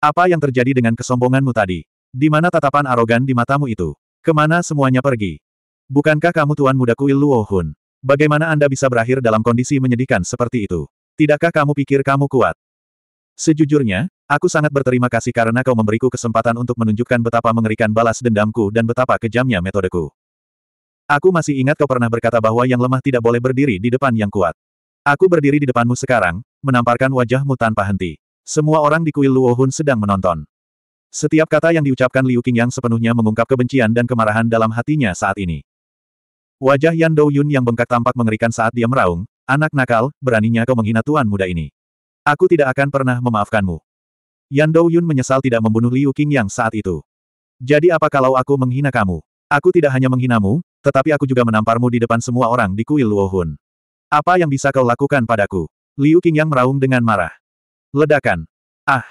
Apa yang terjadi dengan kesombonganmu tadi? Di mana tatapan arogan di matamu itu? Kemana semuanya pergi? Bukankah kamu tuan muda kuil Luo Bagaimana Anda bisa berakhir dalam kondisi menyedihkan seperti itu? Tidakkah kamu pikir kamu kuat? Sejujurnya, aku sangat berterima kasih karena kau memberiku kesempatan untuk menunjukkan betapa mengerikan balas dendamku dan betapa kejamnya metodeku. Aku masih ingat kau pernah berkata bahwa yang lemah tidak boleh berdiri di depan yang kuat. Aku berdiri di depanmu sekarang, menamparkan wajahmu tanpa henti. Semua orang di kuil Luohun sedang menonton. Setiap kata yang diucapkan Liu Qingyang sepenuhnya mengungkap kebencian dan kemarahan dalam hatinya saat ini. Wajah Yan Douyun yang bengkak tampak mengerikan saat dia meraung, anak nakal, beraninya kau menghina tuan muda ini. Aku tidak akan pernah memaafkanmu. Yan Douyun menyesal tidak membunuh Liu Qingyang saat itu. Jadi apa kalau aku menghina kamu? Aku tidak hanya menghinamu, tetapi aku juga menamparmu di depan semua orang di kuil Luohun. Apa yang bisa kau lakukan padaku? Liu Qingyang meraung dengan marah. Ledakan. Ah!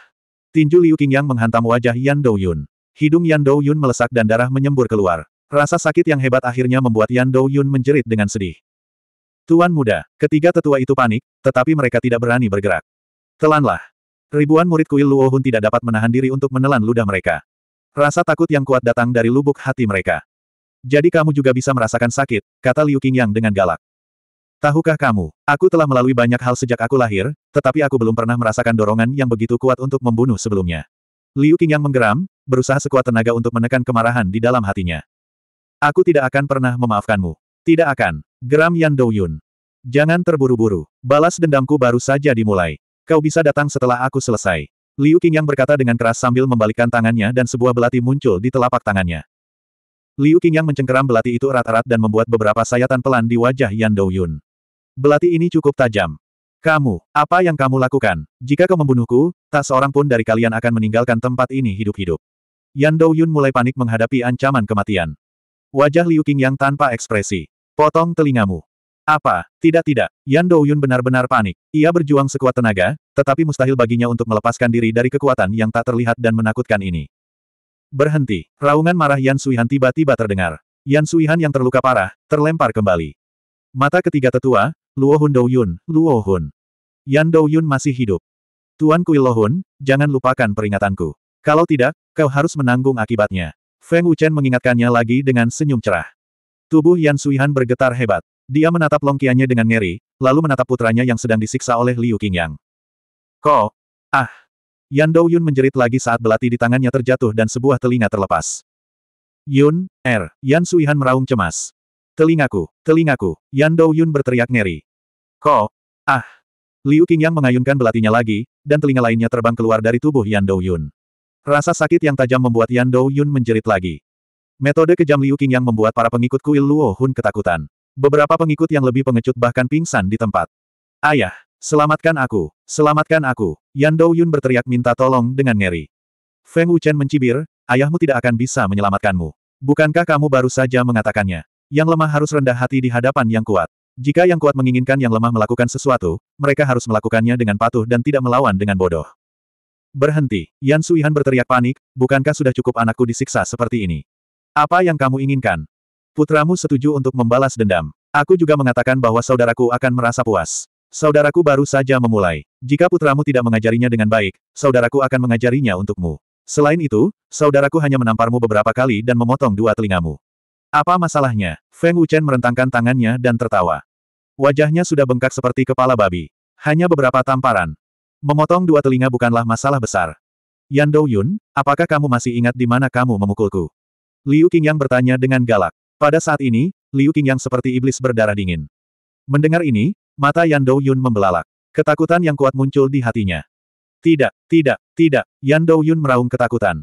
Tinju Liu Qingyang menghantam wajah Yan Douyun. Hidung Yan Douyun melesak dan darah menyembur keluar. Rasa sakit yang hebat akhirnya membuat Yan Douyun menjerit dengan sedih. Tuan muda, ketiga tetua itu panik, tetapi mereka tidak berani bergerak. Telanlah. Ribuan murid kuil Luo Hun tidak dapat menahan diri untuk menelan ludah mereka. Rasa takut yang kuat datang dari lubuk hati mereka. Jadi kamu juga bisa merasakan sakit, kata Liu Qingyang dengan galak. Tahukah kamu, aku telah melalui banyak hal sejak aku lahir, tetapi aku belum pernah merasakan dorongan yang begitu kuat untuk membunuh sebelumnya. Liu yang menggeram, berusaha sekuat tenaga untuk menekan kemarahan di dalam hatinya. Aku tidak akan pernah memaafkanmu. Tidak akan. Geram Yan Douyun. Jangan terburu-buru. Balas dendamku baru saja dimulai. Kau bisa datang setelah aku selesai. Liu yang berkata dengan keras sambil membalikkan tangannya dan sebuah belati muncul di telapak tangannya. Liu yang mencengkeram belati itu erat-erat dan membuat beberapa sayatan pelan di wajah Yan Douyun. Belati ini cukup tajam. Kamu, apa yang kamu lakukan? Jika kau membunuhku, tak seorang pun dari kalian akan meninggalkan tempat ini hidup-hidup. Yan Douyun mulai panik menghadapi ancaman kematian. Wajah Liu yang tanpa ekspresi. Potong telingamu. Apa? Tidak tidak. Yan Douyun benar-benar panik. Ia berjuang sekuat tenaga, tetapi mustahil baginya untuk melepaskan diri dari kekuatan yang tak terlihat dan menakutkan ini. Berhenti. Raungan marah Yan Suihan tiba-tiba terdengar. Yan Suihan yang terluka parah, terlempar kembali. Mata ketiga tetua, Luo Hun Douyun, Luo Hun. Yan Douyun masih hidup. Tuan Kui Lohun, jangan lupakan peringatanku. Kalau tidak, kau harus menanggung akibatnya. Feng Wuchen mengingatkannya lagi dengan senyum cerah. Tubuh Yan Suihan bergetar hebat. Dia menatap longkiannya dengan ngeri, lalu menatap putranya yang sedang disiksa oleh Liu Qingyang. Ko, ah. Yan Douyun menjerit lagi saat belati di tangannya terjatuh dan sebuah telinga terlepas. Yun, Er, Yan Suihan meraung cemas. Telingaku, telingaku, Yan Douyun berteriak ngeri. Ko, ah. Liu Qingyang mengayunkan belatinya lagi, dan telinga lainnya terbang keluar dari tubuh Yan Douyun. Rasa sakit yang tajam membuat Yan Douyun menjerit lagi. Metode kejam Liu Qingyang membuat para pengikut kuil Luo Hun ketakutan. Beberapa pengikut yang lebih pengecut bahkan pingsan di tempat. Ayah, selamatkan aku, selamatkan aku. Yan Douyun berteriak minta tolong dengan ngeri. Feng Wuchen mencibir, ayahmu tidak akan bisa menyelamatkanmu. Bukankah kamu baru saja mengatakannya? Yang lemah harus rendah hati di hadapan yang kuat. Jika yang kuat menginginkan yang lemah melakukan sesuatu, mereka harus melakukannya dengan patuh dan tidak melawan dengan bodoh. Berhenti, Yan Suihan berteriak panik, bukankah sudah cukup anakku disiksa seperti ini? Apa yang kamu inginkan? Putramu setuju untuk membalas dendam. Aku juga mengatakan bahwa saudaraku akan merasa puas. Saudaraku baru saja memulai. Jika putramu tidak mengajarinya dengan baik, saudaraku akan mengajarinya untukmu. Selain itu, saudaraku hanya menamparmu beberapa kali dan memotong dua telingamu. Apa masalahnya? Feng Wuchen merentangkan tangannya dan tertawa. Wajahnya sudah bengkak seperti kepala babi. Hanya beberapa tamparan. Memotong dua telinga bukanlah masalah besar. Yan Douyun, apakah kamu masih ingat di mana kamu memukulku? Liu Qingyang bertanya dengan galak. Pada saat ini, Liu Qingyang seperti iblis berdarah dingin. Mendengar ini, mata Yan Douyun membelalak. Ketakutan yang kuat muncul di hatinya. Tidak, tidak, tidak, Yan Douyun meraung ketakutan.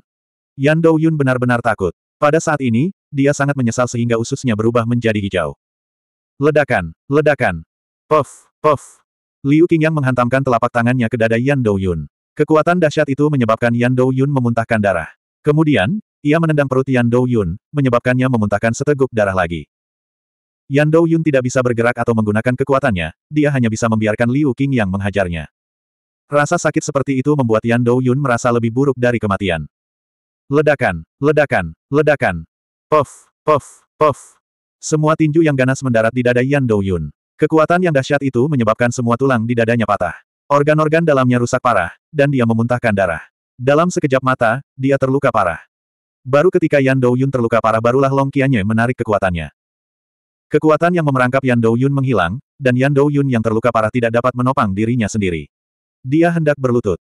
Yan Douyun benar-benar takut. Pada saat ini, dia sangat menyesal sehingga ususnya berubah menjadi hijau. Ledakan, ledakan. Puff, puff. Liu Qingyang menghantamkan telapak tangannya ke dada Yan Douyun. Kekuatan dahsyat itu menyebabkan Yan Douyun memuntahkan darah. Kemudian, ia menendang perut Yan Douyun, menyebabkannya memuntahkan seteguk darah lagi. Yan Douyun tidak bisa bergerak atau menggunakan kekuatannya, dia hanya bisa membiarkan Liu Qingyang menghajarnya. Rasa sakit seperti itu membuat Yan Douyun merasa lebih buruk dari kematian. Ledakan, ledakan, ledakan. Puff, puff, puff. Semua tinju yang ganas mendarat di dada Yan Douyun. Kekuatan yang dahsyat itu menyebabkan semua tulang di dadanya patah. Organ-organ dalamnya rusak parah, dan dia memuntahkan darah. Dalam sekejap mata, dia terluka parah. Baru ketika Yan Douyun terluka parah barulah Long Qianye menarik kekuatannya. Kekuatan yang memerangkap Yan Douyun menghilang, dan Yan Douyun yang terluka parah tidak dapat menopang dirinya sendiri. Dia hendak berlutut.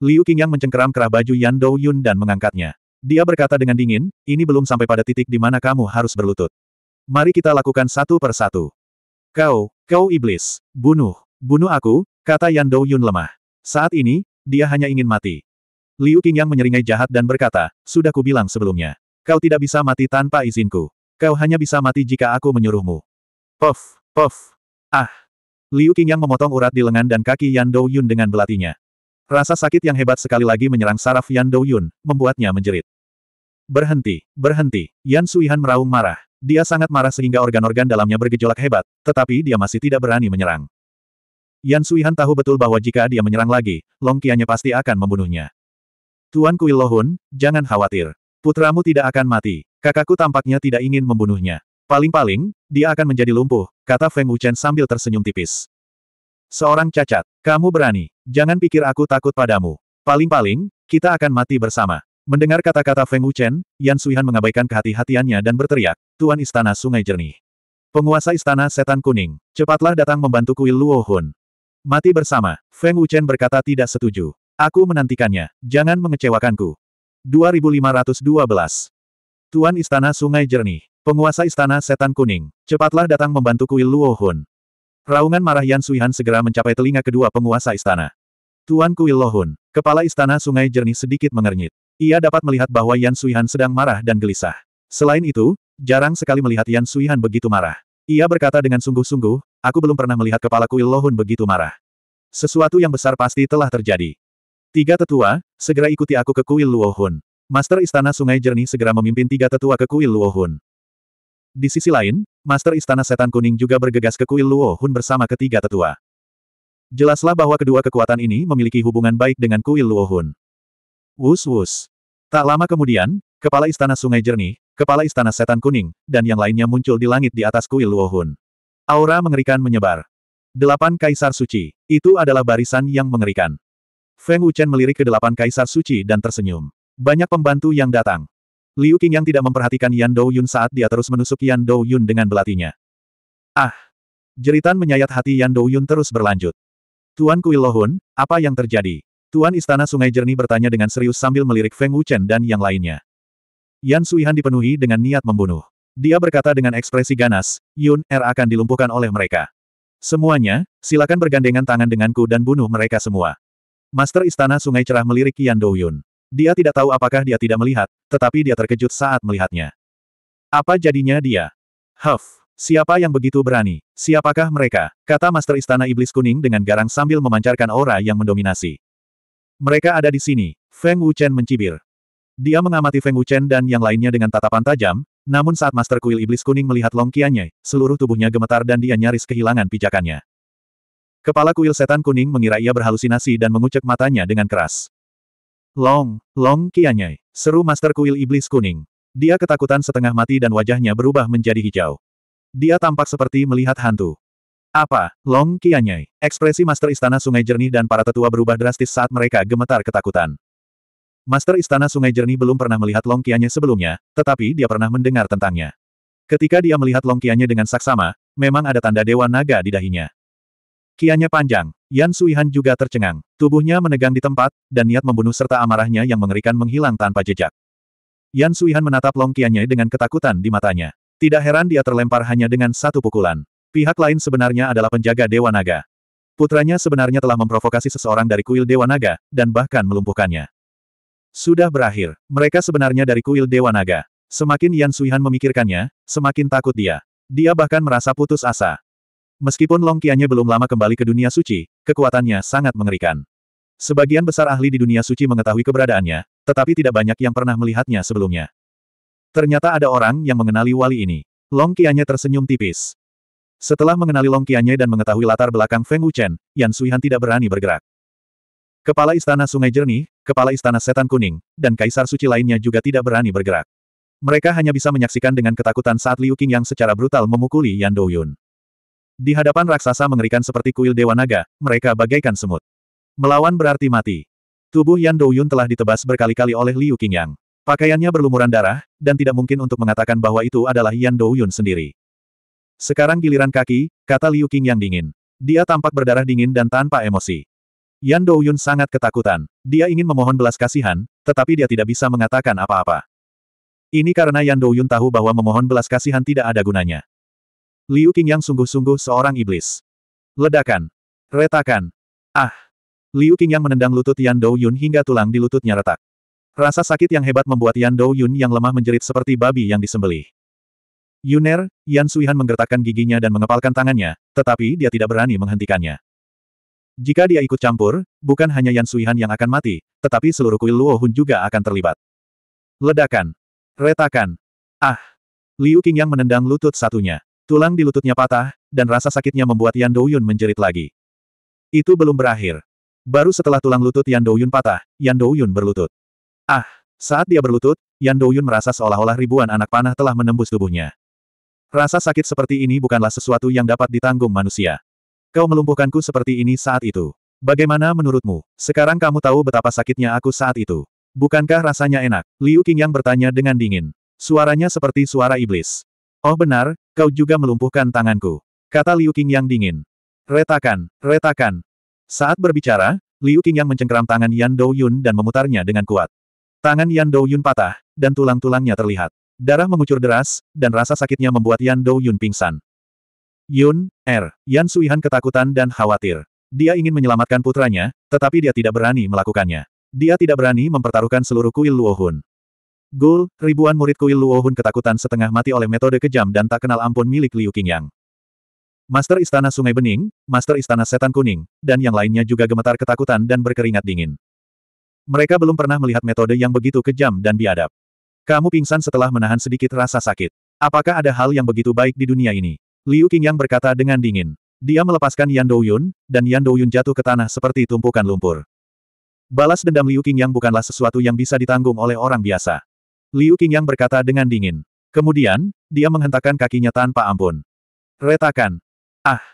Liu Qingyang mencengkeram kerah baju Yan Douyun dan mengangkatnya. Dia berkata dengan dingin, ini belum sampai pada titik di mana kamu harus berlutut mari kita lakukan satu per satu. Kau, kau iblis, bunuh, bunuh aku, kata Yan Dou Yun lemah. Saat ini, dia hanya ingin mati. Liu Qingyang menyeringai jahat dan berkata, sudah kubilang sebelumnya. Kau tidak bisa mati tanpa izinku. Kau hanya bisa mati jika aku menyuruhmu. Puff, puff. Ah. Liu Qingyang memotong urat di lengan dan kaki Yan Dou Yun dengan belatinya. Rasa sakit yang hebat sekali lagi menyerang saraf Yan Dou Yun, membuatnya menjerit. Berhenti, berhenti, Yan Suihan meraung marah. Dia sangat marah sehingga organ-organ dalamnya bergejolak hebat, tetapi dia masih tidak berani menyerang. Yan Suihan tahu betul bahwa jika dia menyerang lagi, Long Qianya pasti akan membunuhnya. Tuan Kuil Lohun, jangan khawatir. Putramu tidak akan mati. Kakakku tampaknya tidak ingin membunuhnya. Paling-paling, dia akan menjadi lumpuh, kata Feng Wuchen sambil tersenyum tipis. Seorang cacat, kamu berani. Jangan pikir aku takut padamu. Paling-paling, kita akan mati bersama. Mendengar kata-kata Feng Wuchen, Yan Suihan mengabaikan kehati-hatiannya dan berteriak, Tuan Istana Sungai Jernih. Penguasa Istana Setan Kuning, cepatlah datang membantu kuil Luo Hun. Mati bersama, Feng Wuchen berkata tidak setuju. Aku menantikannya, jangan mengecewakanku. 2512 Tuan Istana Sungai Jernih, penguasa Istana Setan Kuning, cepatlah datang membantu kuil Luo Hun. Raungan marah Yan Suihan segera mencapai telinga kedua penguasa istana. Tuan Kuil Lohun, kepala istana Sungai Jernih sedikit mengernyit. Ia dapat melihat bahwa Yan Suihan sedang marah dan gelisah. Selain itu, jarang sekali melihat Yan Suihan begitu marah. Ia berkata dengan sungguh-sungguh, aku belum pernah melihat kepala kuil Lohun begitu marah. Sesuatu yang besar pasti telah terjadi. Tiga tetua, segera ikuti aku ke kuil Luohun. Master Istana Sungai Jernih segera memimpin tiga tetua ke kuil Luohun. Di sisi lain, Master Istana Setan Kuning juga bergegas ke kuil Luohun bersama ketiga tetua. Jelaslah bahwa kedua kekuatan ini memiliki hubungan baik dengan kuil Luohun. Wus wus. Tak lama kemudian, kepala istana sungai jernih, kepala istana setan kuning, dan yang lainnya muncul di langit di atas kuil Luohun. Aura mengerikan menyebar. Delapan kaisar suci, itu adalah barisan yang mengerikan. Feng Wuchen melirik ke delapan kaisar suci dan tersenyum. Banyak pembantu yang datang. Liu Qing yang tidak memperhatikan Yan Dou Yun saat dia terus menusuk Yan Dou Yun dengan belatinya. Ah! Jeritan menyayat hati Yan Dou Yun terus berlanjut. Tuan Kuil Lohun, apa yang terjadi? Tuan Istana Sungai Jernih bertanya dengan serius sambil melirik Feng Wuchen dan yang lainnya. Yan Suihan dipenuhi dengan niat membunuh. Dia berkata dengan ekspresi ganas, Yun, Er akan dilumpuhkan oleh mereka. Semuanya, silakan bergandengan tangan denganku dan bunuh mereka semua. Master Istana Sungai Cerah melirik Yan Douyun. Dia tidak tahu apakah dia tidak melihat, tetapi dia terkejut saat melihatnya. Apa jadinya dia? Huff, siapa yang begitu berani? Siapakah mereka? Kata Master Istana Iblis Kuning dengan garang sambil memancarkan aura yang mendominasi. Mereka ada di sini, Feng Wuchen mencibir. Dia mengamati Feng Wuchen dan yang lainnya dengan tatapan tajam, namun saat Master Kuil Iblis Kuning melihat Long longkiannya, seluruh tubuhnya gemetar dan dia nyaris kehilangan pijakannya. Kepala kuil setan kuning mengira ia berhalusinasi dan mengucek matanya dengan keras. Long, Long Kianyai, seru Master Kuil Iblis Kuning. Dia ketakutan setengah mati dan wajahnya berubah menjadi hijau. Dia tampak seperti melihat hantu. Apa, Long Kianyai? Ekspresi Master Istana Sungai Jernih dan para tetua berubah drastis saat mereka gemetar ketakutan. Master Istana Sungai Jernih belum pernah melihat Long Kianyai sebelumnya, tetapi dia pernah mendengar tentangnya. Ketika dia melihat Long Kianyai dengan saksama, memang ada tanda Dewa Naga di dahinya. Kianya panjang, Yan Suihan juga tercengang. Tubuhnya menegang di tempat, dan niat membunuh serta amarahnya yang mengerikan menghilang tanpa jejak. Yan Suihan menatap Long Kianyai dengan ketakutan di matanya. Tidak heran dia terlempar hanya dengan satu pukulan. Pihak lain sebenarnya adalah penjaga Dewa Naga. Putranya sebenarnya telah memprovokasi seseorang dari kuil Dewa Naga, dan bahkan melumpuhkannya. Sudah berakhir, mereka sebenarnya dari kuil Dewa Naga. Semakin Yan Suihan memikirkannya, semakin takut dia. Dia bahkan merasa putus asa. Meskipun Long Qianya belum lama kembali ke dunia suci, kekuatannya sangat mengerikan. Sebagian besar ahli di dunia suci mengetahui keberadaannya, tetapi tidak banyak yang pernah melihatnya sebelumnya. Ternyata ada orang yang mengenali wali ini. Long Qianya tersenyum tipis. Setelah mengenali Long Qianye dan mengetahui latar belakang Feng Wuchen, Yan Suihan tidak berani bergerak. Kepala Istana Sungai Jernih, Kepala Istana Setan Kuning, dan Kaisar Suci lainnya juga tidak berani bergerak. Mereka hanya bisa menyaksikan dengan ketakutan saat Liu Qing yang secara brutal memukuli Yan Douyun. Di hadapan raksasa mengerikan seperti kuil Dewa Naga, mereka bagaikan semut. Melawan berarti mati. Tubuh Yan Douyun telah ditebas berkali-kali oleh Liu Qingyang. Pakaiannya berlumuran darah, dan tidak mungkin untuk mengatakan bahwa itu adalah Yan Douyun sendiri. Sekarang giliran kaki, kata Liu Qing yang dingin. Dia tampak berdarah dingin dan tanpa emosi. Yan Douyun sangat ketakutan. Dia ingin memohon belas kasihan, tetapi dia tidak bisa mengatakan apa-apa. Ini karena Yan Douyun tahu bahwa memohon belas kasihan tidak ada gunanya. Liu Qing yang sungguh-sungguh seorang iblis. Ledakan. Retakan. Ah. Liu Qing yang menendang lutut Yan Douyun hingga tulang di lututnya retak. Rasa sakit yang hebat membuat Yan Douyun yang lemah menjerit seperti babi yang disembelih. Yuner, Yan Suihan menggertakkan giginya dan mengepalkan tangannya, tetapi dia tidak berani menghentikannya. Jika dia ikut campur, bukan hanya Yan Suihan yang akan mati, tetapi seluruh kuil Luo Hun juga akan terlibat. Ledakan. Retakan. Ah. Liu King yang menendang lutut satunya. Tulang di lututnya patah, dan rasa sakitnya membuat Yan Douyun menjerit lagi. Itu belum berakhir. Baru setelah tulang lutut Yan Douyun patah, Yan Douyun berlutut. Ah! Saat dia berlutut, Yan Douyun merasa seolah-olah ribuan anak panah telah menembus tubuhnya. Rasa sakit seperti ini bukanlah sesuatu yang dapat ditanggung manusia. Kau melumpuhkanku seperti ini saat itu. Bagaimana menurutmu? Sekarang kamu tahu betapa sakitnya aku saat itu. Bukankah rasanya enak? Liu King yang bertanya dengan dingin. Suaranya seperti suara iblis. Oh benar, kau juga melumpuhkan tanganku. Kata Liu King yang dingin. Retakan, retakan. Saat berbicara, Liu King yang mencengkeram tangan Yan Douyun dan memutarnya dengan kuat. Tangan Yan Douyun patah, dan tulang-tulangnya terlihat. Darah mengucur deras, dan rasa sakitnya membuat Yan Dou Yun pingsan. Yun, Er, Yan Suihan ketakutan dan khawatir. Dia ingin menyelamatkan putranya, tetapi dia tidak berani melakukannya. Dia tidak berani mempertaruhkan seluruh kuil Luohun. Gul, ribuan murid kuil Luohun ketakutan setengah mati oleh metode kejam dan tak kenal ampun milik Liu Qingyang. Master Istana Sungai Bening, Master Istana Setan Kuning, dan yang lainnya juga gemetar ketakutan dan berkeringat dingin. Mereka belum pernah melihat metode yang begitu kejam dan biadab. Kamu pingsan setelah menahan sedikit rasa sakit. Apakah ada hal yang begitu baik di dunia ini? Liu Qingyang berkata dengan dingin. Dia melepaskan Yan Douyun, dan Yan Douyun jatuh ke tanah seperti tumpukan lumpur. Balas dendam Liu Qingyang bukanlah sesuatu yang bisa ditanggung oleh orang biasa. Liu Qingyang berkata dengan dingin. Kemudian, dia menghentakkan kakinya tanpa ampun. Retakan. Ah!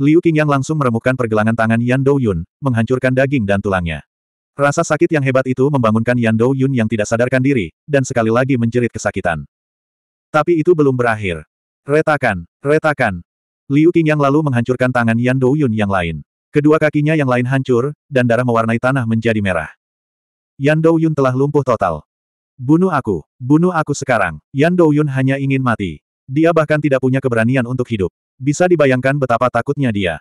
Liu Qingyang langsung meremukkan pergelangan tangan Yan Douyun, menghancurkan daging dan tulangnya. Rasa sakit yang hebat itu membangunkan Yan Dou Yun yang tidak sadarkan diri, dan sekali lagi menjerit kesakitan. Tapi itu belum berakhir. Retakan, retakan. Liu yang lalu menghancurkan tangan Yan Dou Yun yang lain. Kedua kakinya yang lain hancur, dan darah mewarnai tanah menjadi merah. Yan Dou Yun telah lumpuh total. Bunuh aku, bunuh aku sekarang. Yan Dou Yun hanya ingin mati. Dia bahkan tidak punya keberanian untuk hidup. Bisa dibayangkan betapa takutnya dia.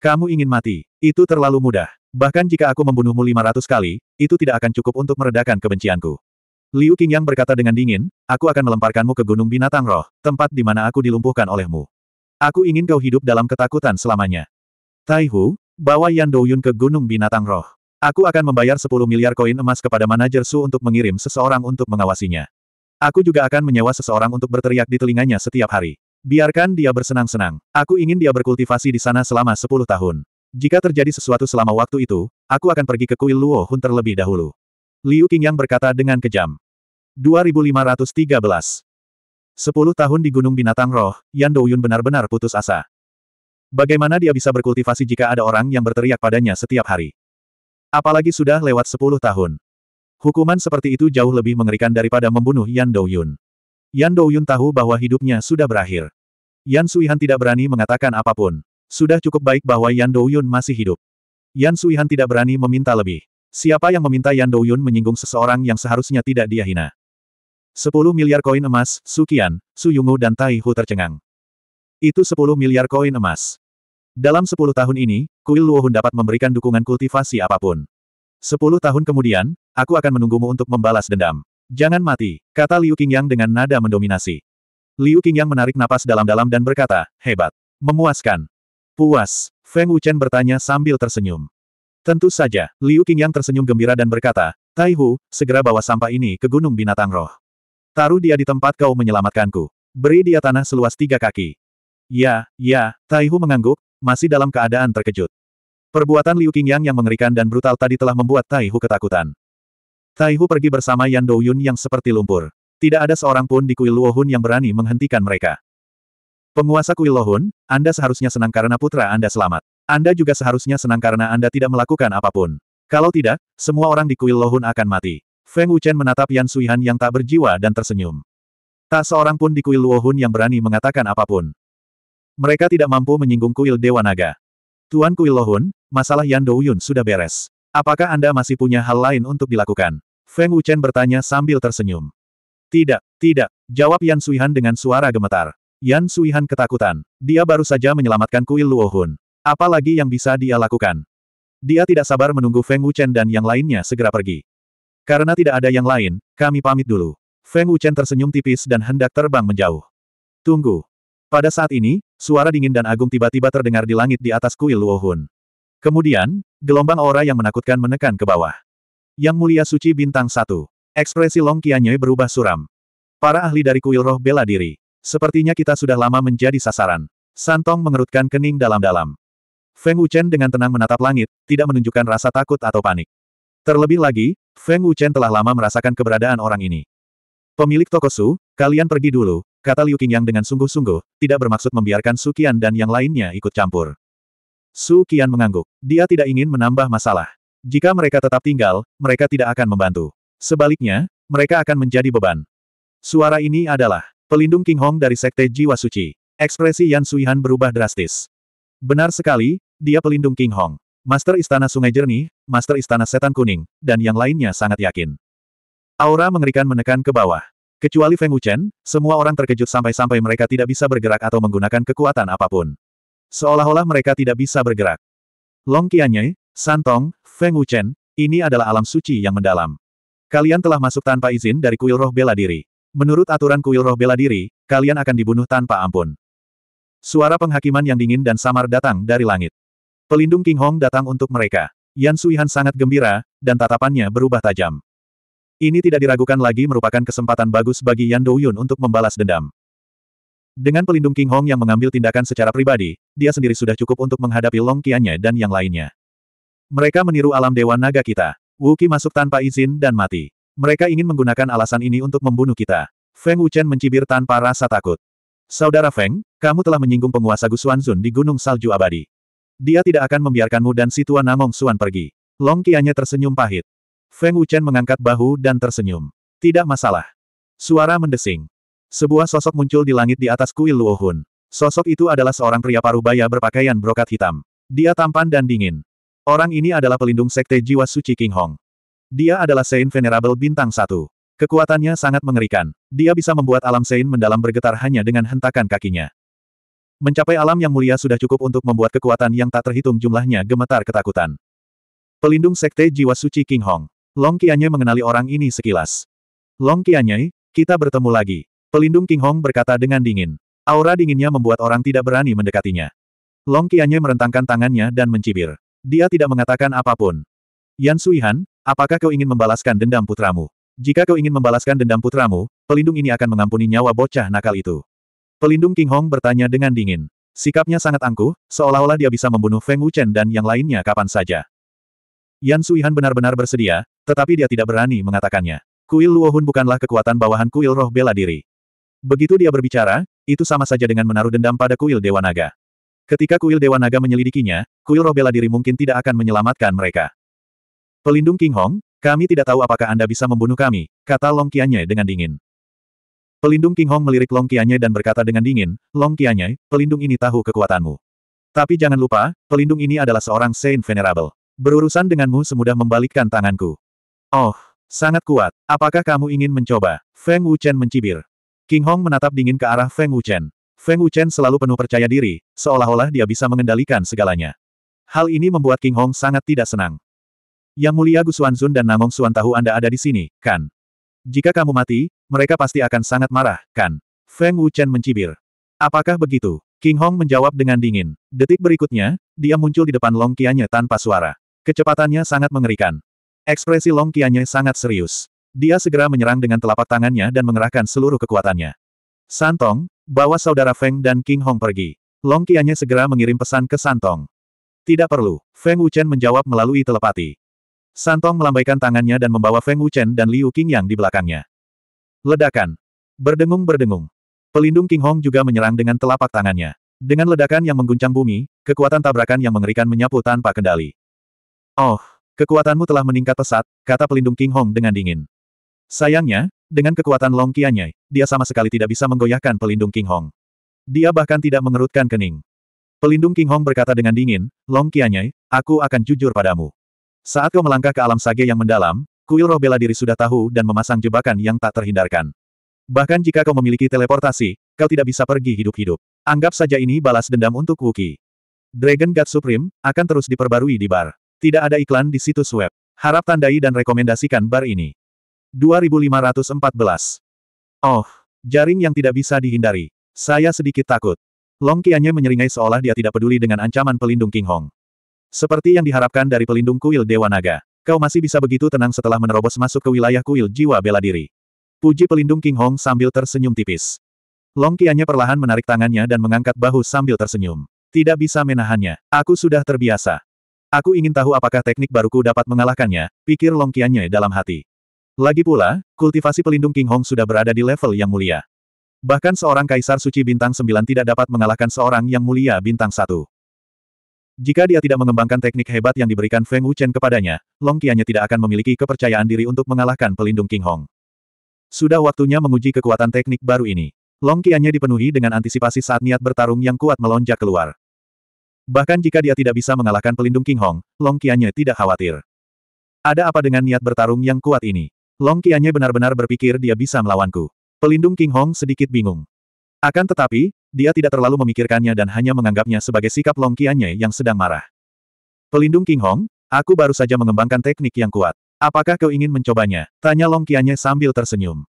Kamu ingin mati, itu terlalu mudah. Bahkan jika aku membunuhmu 500 kali, itu tidak akan cukup untuk meredakan kebencianku. Liu Qingyang berkata dengan dingin, aku akan melemparkanmu ke Gunung Binatang Roh, tempat di mana aku dilumpuhkan olehmu. Aku ingin kau hidup dalam ketakutan selamanya. Taihu, bawa Yan Douyun ke Gunung Binatang Roh. Aku akan membayar 10 miliar koin emas kepada manajer Su untuk mengirim seseorang untuk mengawasinya. Aku juga akan menyewa seseorang untuk berteriak di telinganya setiap hari. Biarkan dia bersenang-senang. Aku ingin dia berkultivasi di sana selama 10 tahun. Jika terjadi sesuatu selama waktu itu, aku akan pergi ke kuil Luo Hun terlebih dahulu. Liu Qingyang berkata dengan kejam. 2513 Sepuluh tahun di Gunung Binatang Roh, Yan Douyun benar-benar putus asa. Bagaimana dia bisa berkultivasi jika ada orang yang berteriak padanya setiap hari? Apalagi sudah lewat sepuluh tahun. Hukuman seperti itu jauh lebih mengerikan daripada membunuh Yan Douyun. Yan Douyun tahu bahwa hidupnya sudah berakhir. Yan Suihan tidak berani mengatakan apapun. Sudah cukup baik bahwa Yan Douyun masih hidup. Yan Suihan tidak berani meminta lebih. Siapa yang meminta Yan Douyun menyinggung seseorang yang seharusnya tidak dia hina? 10 miliar koin emas, Su Qian, Su Yungu dan Tai Hu tercengang. Itu 10 miliar koin emas. Dalam 10 tahun ini, Kuil Luohun dapat memberikan dukungan kultivasi apapun. 10 tahun kemudian, aku akan menunggumu untuk membalas dendam. Jangan mati, kata Liu Qingyang dengan nada mendominasi. Liu Qingyang menarik napas dalam-dalam dan berkata, hebat. Memuaskan. Puas, Feng Wuchen bertanya sambil tersenyum. Tentu saja, Liu Qingyang tersenyum gembira dan berkata, Tai Hu, segera bawa sampah ini ke Gunung Binatang Roh. Taruh dia di tempat kau menyelamatkanku. Beri dia tanah seluas tiga kaki. Ya, ya, Tai Hu mengangguk, masih dalam keadaan terkejut. Perbuatan Liu Qingyang yang mengerikan dan brutal tadi telah membuat Tai Hu ketakutan. Tai Hu pergi bersama Yan Douyun yang seperti lumpur. Tidak ada seorang pun di kuil Luohun yang berani menghentikan mereka. Penguasa kuil Lohun, Anda seharusnya senang karena putra Anda selamat. Anda juga seharusnya senang karena Anda tidak melakukan apapun. Kalau tidak, semua orang di kuil Lohun akan mati. Feng Wuchen menatap Yan Suihan yang tak berjiwa dan tersenyum. Tak seorang pun di kuil Lohun yang berani mengatakan apapun. Mereka tidak mampu menyinggung kuil Dewa Naga. Tuan kuil Lohun, masalah Yan Douyun sudah beres. Apakah Anda masih punya hal lain untuk dilakukan? Feng Wuchen bertanya sambil tersenyum. Tidak, tidak, jawab Yan Suihan dengan suara gemetar. Yan Suihan ketakutan. Dia baru saja menyelamatkan kuil Luohun. Apalagi yang bisa dia lakukan? Dia tidak sabar menunggu Feng Wuchen dan yang lainnya segera pergi. Karena tidak ada yang lain, kami pamit dulu. Feng Wuchen tersenyum tipis dan hendak terbang menjauh. Tunggu. Pada saat ini, suara dingin dan agung tiba-tiba terdengar di langit di atas kuil Luohun. Kemudian, gelombang aura yang menakutkan menekan ke bawah. Yang mulia suci bintang satu. Ekspresi Long Qianye berubah suram. Para ahli dari kuil roh bela diri. Sepertinya kita sudah lama menjadi sasaran. Santong mengerutkan kening dalam-dalam. Feng Wuchen dengan tenang menatap langit, tidak menunjukkan rasa takut atau panik. Terlebih lagi, Feng Wuchen telah lama merasakan keberadaan orang ini. Pemilik toko Su, kalian pergi dulu, kata Liu Qingyang dengan sungguh-sungguh, tidak bermaksud membiarkan Su Qian dan yang lainnya ikut campur. Su Qian mengangguk. Dia tidak ingin menambah masalah. Jika mereka tetap tinggal, mereka tidak akan membantu. Sebaliknya, mereka akan menjadi beban. Suara ini adalah Pelindung King Hong dari Sekte Jiwa Suci. Ekspresi Yan Suihan berubah drastis. Benar sekali, dia pelindung King Hong. Master Istana Sungai Jernih, Master Istana Setan Kuning, dan yang lainnya sangat yakin. Aura mengerikan menekan ke bawah. Kecuali Feng Wuchen, semua orang terkejut sampai-sampai mereka tidak bisa bergerak atau menggunakan kekuatan apapun. Seolah-olah mereka tidak bisa bergerak. Long Qianye, Santong, Feng Wuchen, ini adalah alam suci yang mendalam. Kalian telah masuk tanpa izin dari kuil roh bela diri. Menurut aturan kuil roh bela diri, kalian akan dibunuh tanpa ampun. Suara penghakiman yang dingin dan samar datang dari langit. Pelindung King Hong datang untuk mereka. Yan Suihan sangat gembira, dan tatapannya berubah tajam. Ini tidak diragukan lagi merupakan kesempatan bagus bagi Yan Douyun untuk membalas dendam. Dengan pelindung King Hong yang mengambil tindakan secara pribadi, dia sendiri sudah cukup untuk menghadapi Long Qiannya dan yang lainnya. Mereka meniru alam Dewa Naga kita. Wuki masuk tanpa izin dan mati. Mereka ingin menggunakan alasan ini untuk membunuh kita. Feng Wuchen mencibir tanpa rasa takut. Saudara Feng, kamu telah menyinggung penguasa Gusuanzun di Gunung Salju Abadi. Dia tidak akan membiarkanmu dan si tua Namong Suan pergi. Long Qianya tersenyum pahit. Feng Wuchen mengangkat bahu dan tersenyum. Tidak masalah. Suara mendesing. Sebuah sosok muncul di langit di atas kuil Luohun. Sosok itu adalah seorang pria parubaya berpakaian brokat hitam. Dia tampan dan dingin. Orang ini adalah pelindung sekte jiwa suci King Hong. Dia adalah Saint Venerable bintang satu. Kekuatannya sangat mengerikan. Dia bisa membuat alam Sein mendalam bergetar hanya dengan hentakan kakinya. Mencapai alam yang mulia sudah cukup untuk membuat kekuatan yang tak terhitung jumlahnya gemetar ketakutan. Pelindung Sekte Jiwa Suci King Hong. Long Qianye mengenali orang ini sekilas. Long Qianye, kita bertemu lagi. Pelindung King Hong berkata dengan dingin. Aura dinginnya membuat orang tidak berani mendekatinya. Long Qianye merentangkan tangannya dan mencibir. Dia tidak mengatakan apapun. Yan Suihan, Apakah kau ingin membalaskan dendam putramu? Jika kau ingin membalaskan dendam putramu, pelindung ini akan mengampuni nyawa bocah nakal itu. Pelindung King Hong bertanya dengan dingin. Sikapnya sangat angkuh, seolah-olah dia bisa membunuh Feng Wuchen dan yang lainnya kapan saja. Yan Suihan benar-benar bersedia, tetapi dia tidak berani mengatakannya. Kuil Luohun bukanlah kekuatan bawahan kuil roh bela diri. Begitu dia berbicara, itu sama saja dengan menaruh dendam pada kuil Dewa Naga. Ketika kuil Dewa Naga menyelidikinya, kuil roh bela diri mungkin tidak akan menyelamatkan mereka. Pelindung King Hong, kami tidak tahu apakah Anda bisa membunuh kami, kata Long Qianye dengan dingin. Pelindung King Hong melirik Long Qianye dan berkata dengan dingin, Long Qianye, pelindung ini tahu kekuatanmu. Tapi jangan lupa, pelindung ini adalah seorang Saint Venerable. Berurusan denganmu semudah membalikkan tanganku. Oh, sangat kuat. Apakah kamu ingin mencoba? Feng Wuchen mencibir. King Hong menatap dingin ke arah Feng Wuchen. Feng Wuchen selalu penuh percaya diri, seolah-olah dia bisa mengendalikan segalanya. Hal ini membuat King Hong sangat tidak senang. Yang mulia Gu Xuanzun dan Namong Xuan tahu Anda ada di sini, kan? Jika kamu mati, mereka pasti akan sangat marah, kan? Feng Wuchen mencibir. Apakah begitu? King Hong menjawab dengan dingin. Detik berikutnya, dia muncul di depan Long Qianye tanpa suara. Kecepatannya sangat mengerikan. Ekspresi Long Qianye sangat serius. Dia segera menyerang dengan telapak tangannya dan mengerahkan seluruh kekuatannya. Santong, bawa saudara Feng dan King Hong pergi. Long Qianye segera mengirim pesan ke Santong. Tidak perlu, Feng Wuchen menjawab melalui telepati. Santong melambaikan tangannya dan membawa Feng Wuchen dan Liu Qingyang di belakangnya. Ledakan. Berdengung-berdengung. Pelindung King Hong juga menyerang dengan telapak tangannya. Dengan ledakan yang mengguncang bumi, kekuatan tabrakan yang mengerikan menyapu tanpa kendali. Oh, kekuatanmu telah meningkat pesat, kata pelindung King Hong dengan dingin. Sayangnya, dengan kekuatan Long Qianyai, dia sama sekali tidak bisa menggoyahkan pelindung King Hong. Dia bahkan tidak mengerutkan kening. Pelindung King Hong berkata dengan dingin, Long Qianyai, aku akan jujur padamu. Saat kau melangkah ke alam sage yang mendalam, kuil roh bela diri sudah tahu dan memasang jebakan yang tak terhindarkan. Bahkan jika kau memiliki teleportasi, kau tidak bisa pergi hidup-hidup. Anggap saja ini balas dendam untuk Wuki. Dragon God Supreme, akan terus diperbarui di bar. Tidak ada iklan di situs web. Harap tandai dan rekomendasikan bar ini. 2514 Oh, jaring yang tidak bisa dihindari. Saya sedikit takut. Long Qianye menyeringai seolah dia tidak peduli dengan ancaman pelindung King Hong. Seperti yang diharapkan dari pelindung kuil Dewa Naga. Kau masih bisa begitu tenang setelah menerobos masuk ke wilayah kuil jiwa bela diri. Puji pelindung King Hong sambil tersenyum tipis. Long Qiannya perlahan menarik tangannya dan mengangkat bahu sambil tersenyum. Tidak bisa menahannya. Aku sudah terbiasa. Aku ingin tahu apakah teknik baruku dapat mengalahkannya, pikir Long Qiannya dalam hati. Lagi pula, kultivasi pelindung King Hong sudah berada di level yang mulia. Bahkan seorang kaisar suci bintang 9 tidak dapat mengalahkan seorang yang mulia bintang 1. Jika dia tidak mengembangkan teknik hebat yang diberikan Feng Wuchen kepadanya, Long Qiannya tidak akan memiliki kepercayaan diri untuk mengalahkan pelindung King Hong. Sudah waktunya menguji kekuatan teknik baru ini. Long Qiannya dipenuhi dengan antisipasi saat niat bertarung yang kuat melonjak keluar. Bahkan jika dia tidak bisa mengalahkan pelindung King Hong, Long Qiannya tidak khawatir. Ada apa dengan niat bertarung yang kuat ini? Long Qiannya benar-benar berpikir dia bisa melawanku. Pelindung King Hong sedikit bingung. Akan tetapi, dia tidak terlalu memikirkannya dan hanya menganggapnya sebagai sikap Long Qianye yang sedang marah. Pelindung King Hong, aku baru saja mengembangkan teknik yang kuat. Apakah kau ingin mencobanya? Tanya Long Qianye sambil tersenyum.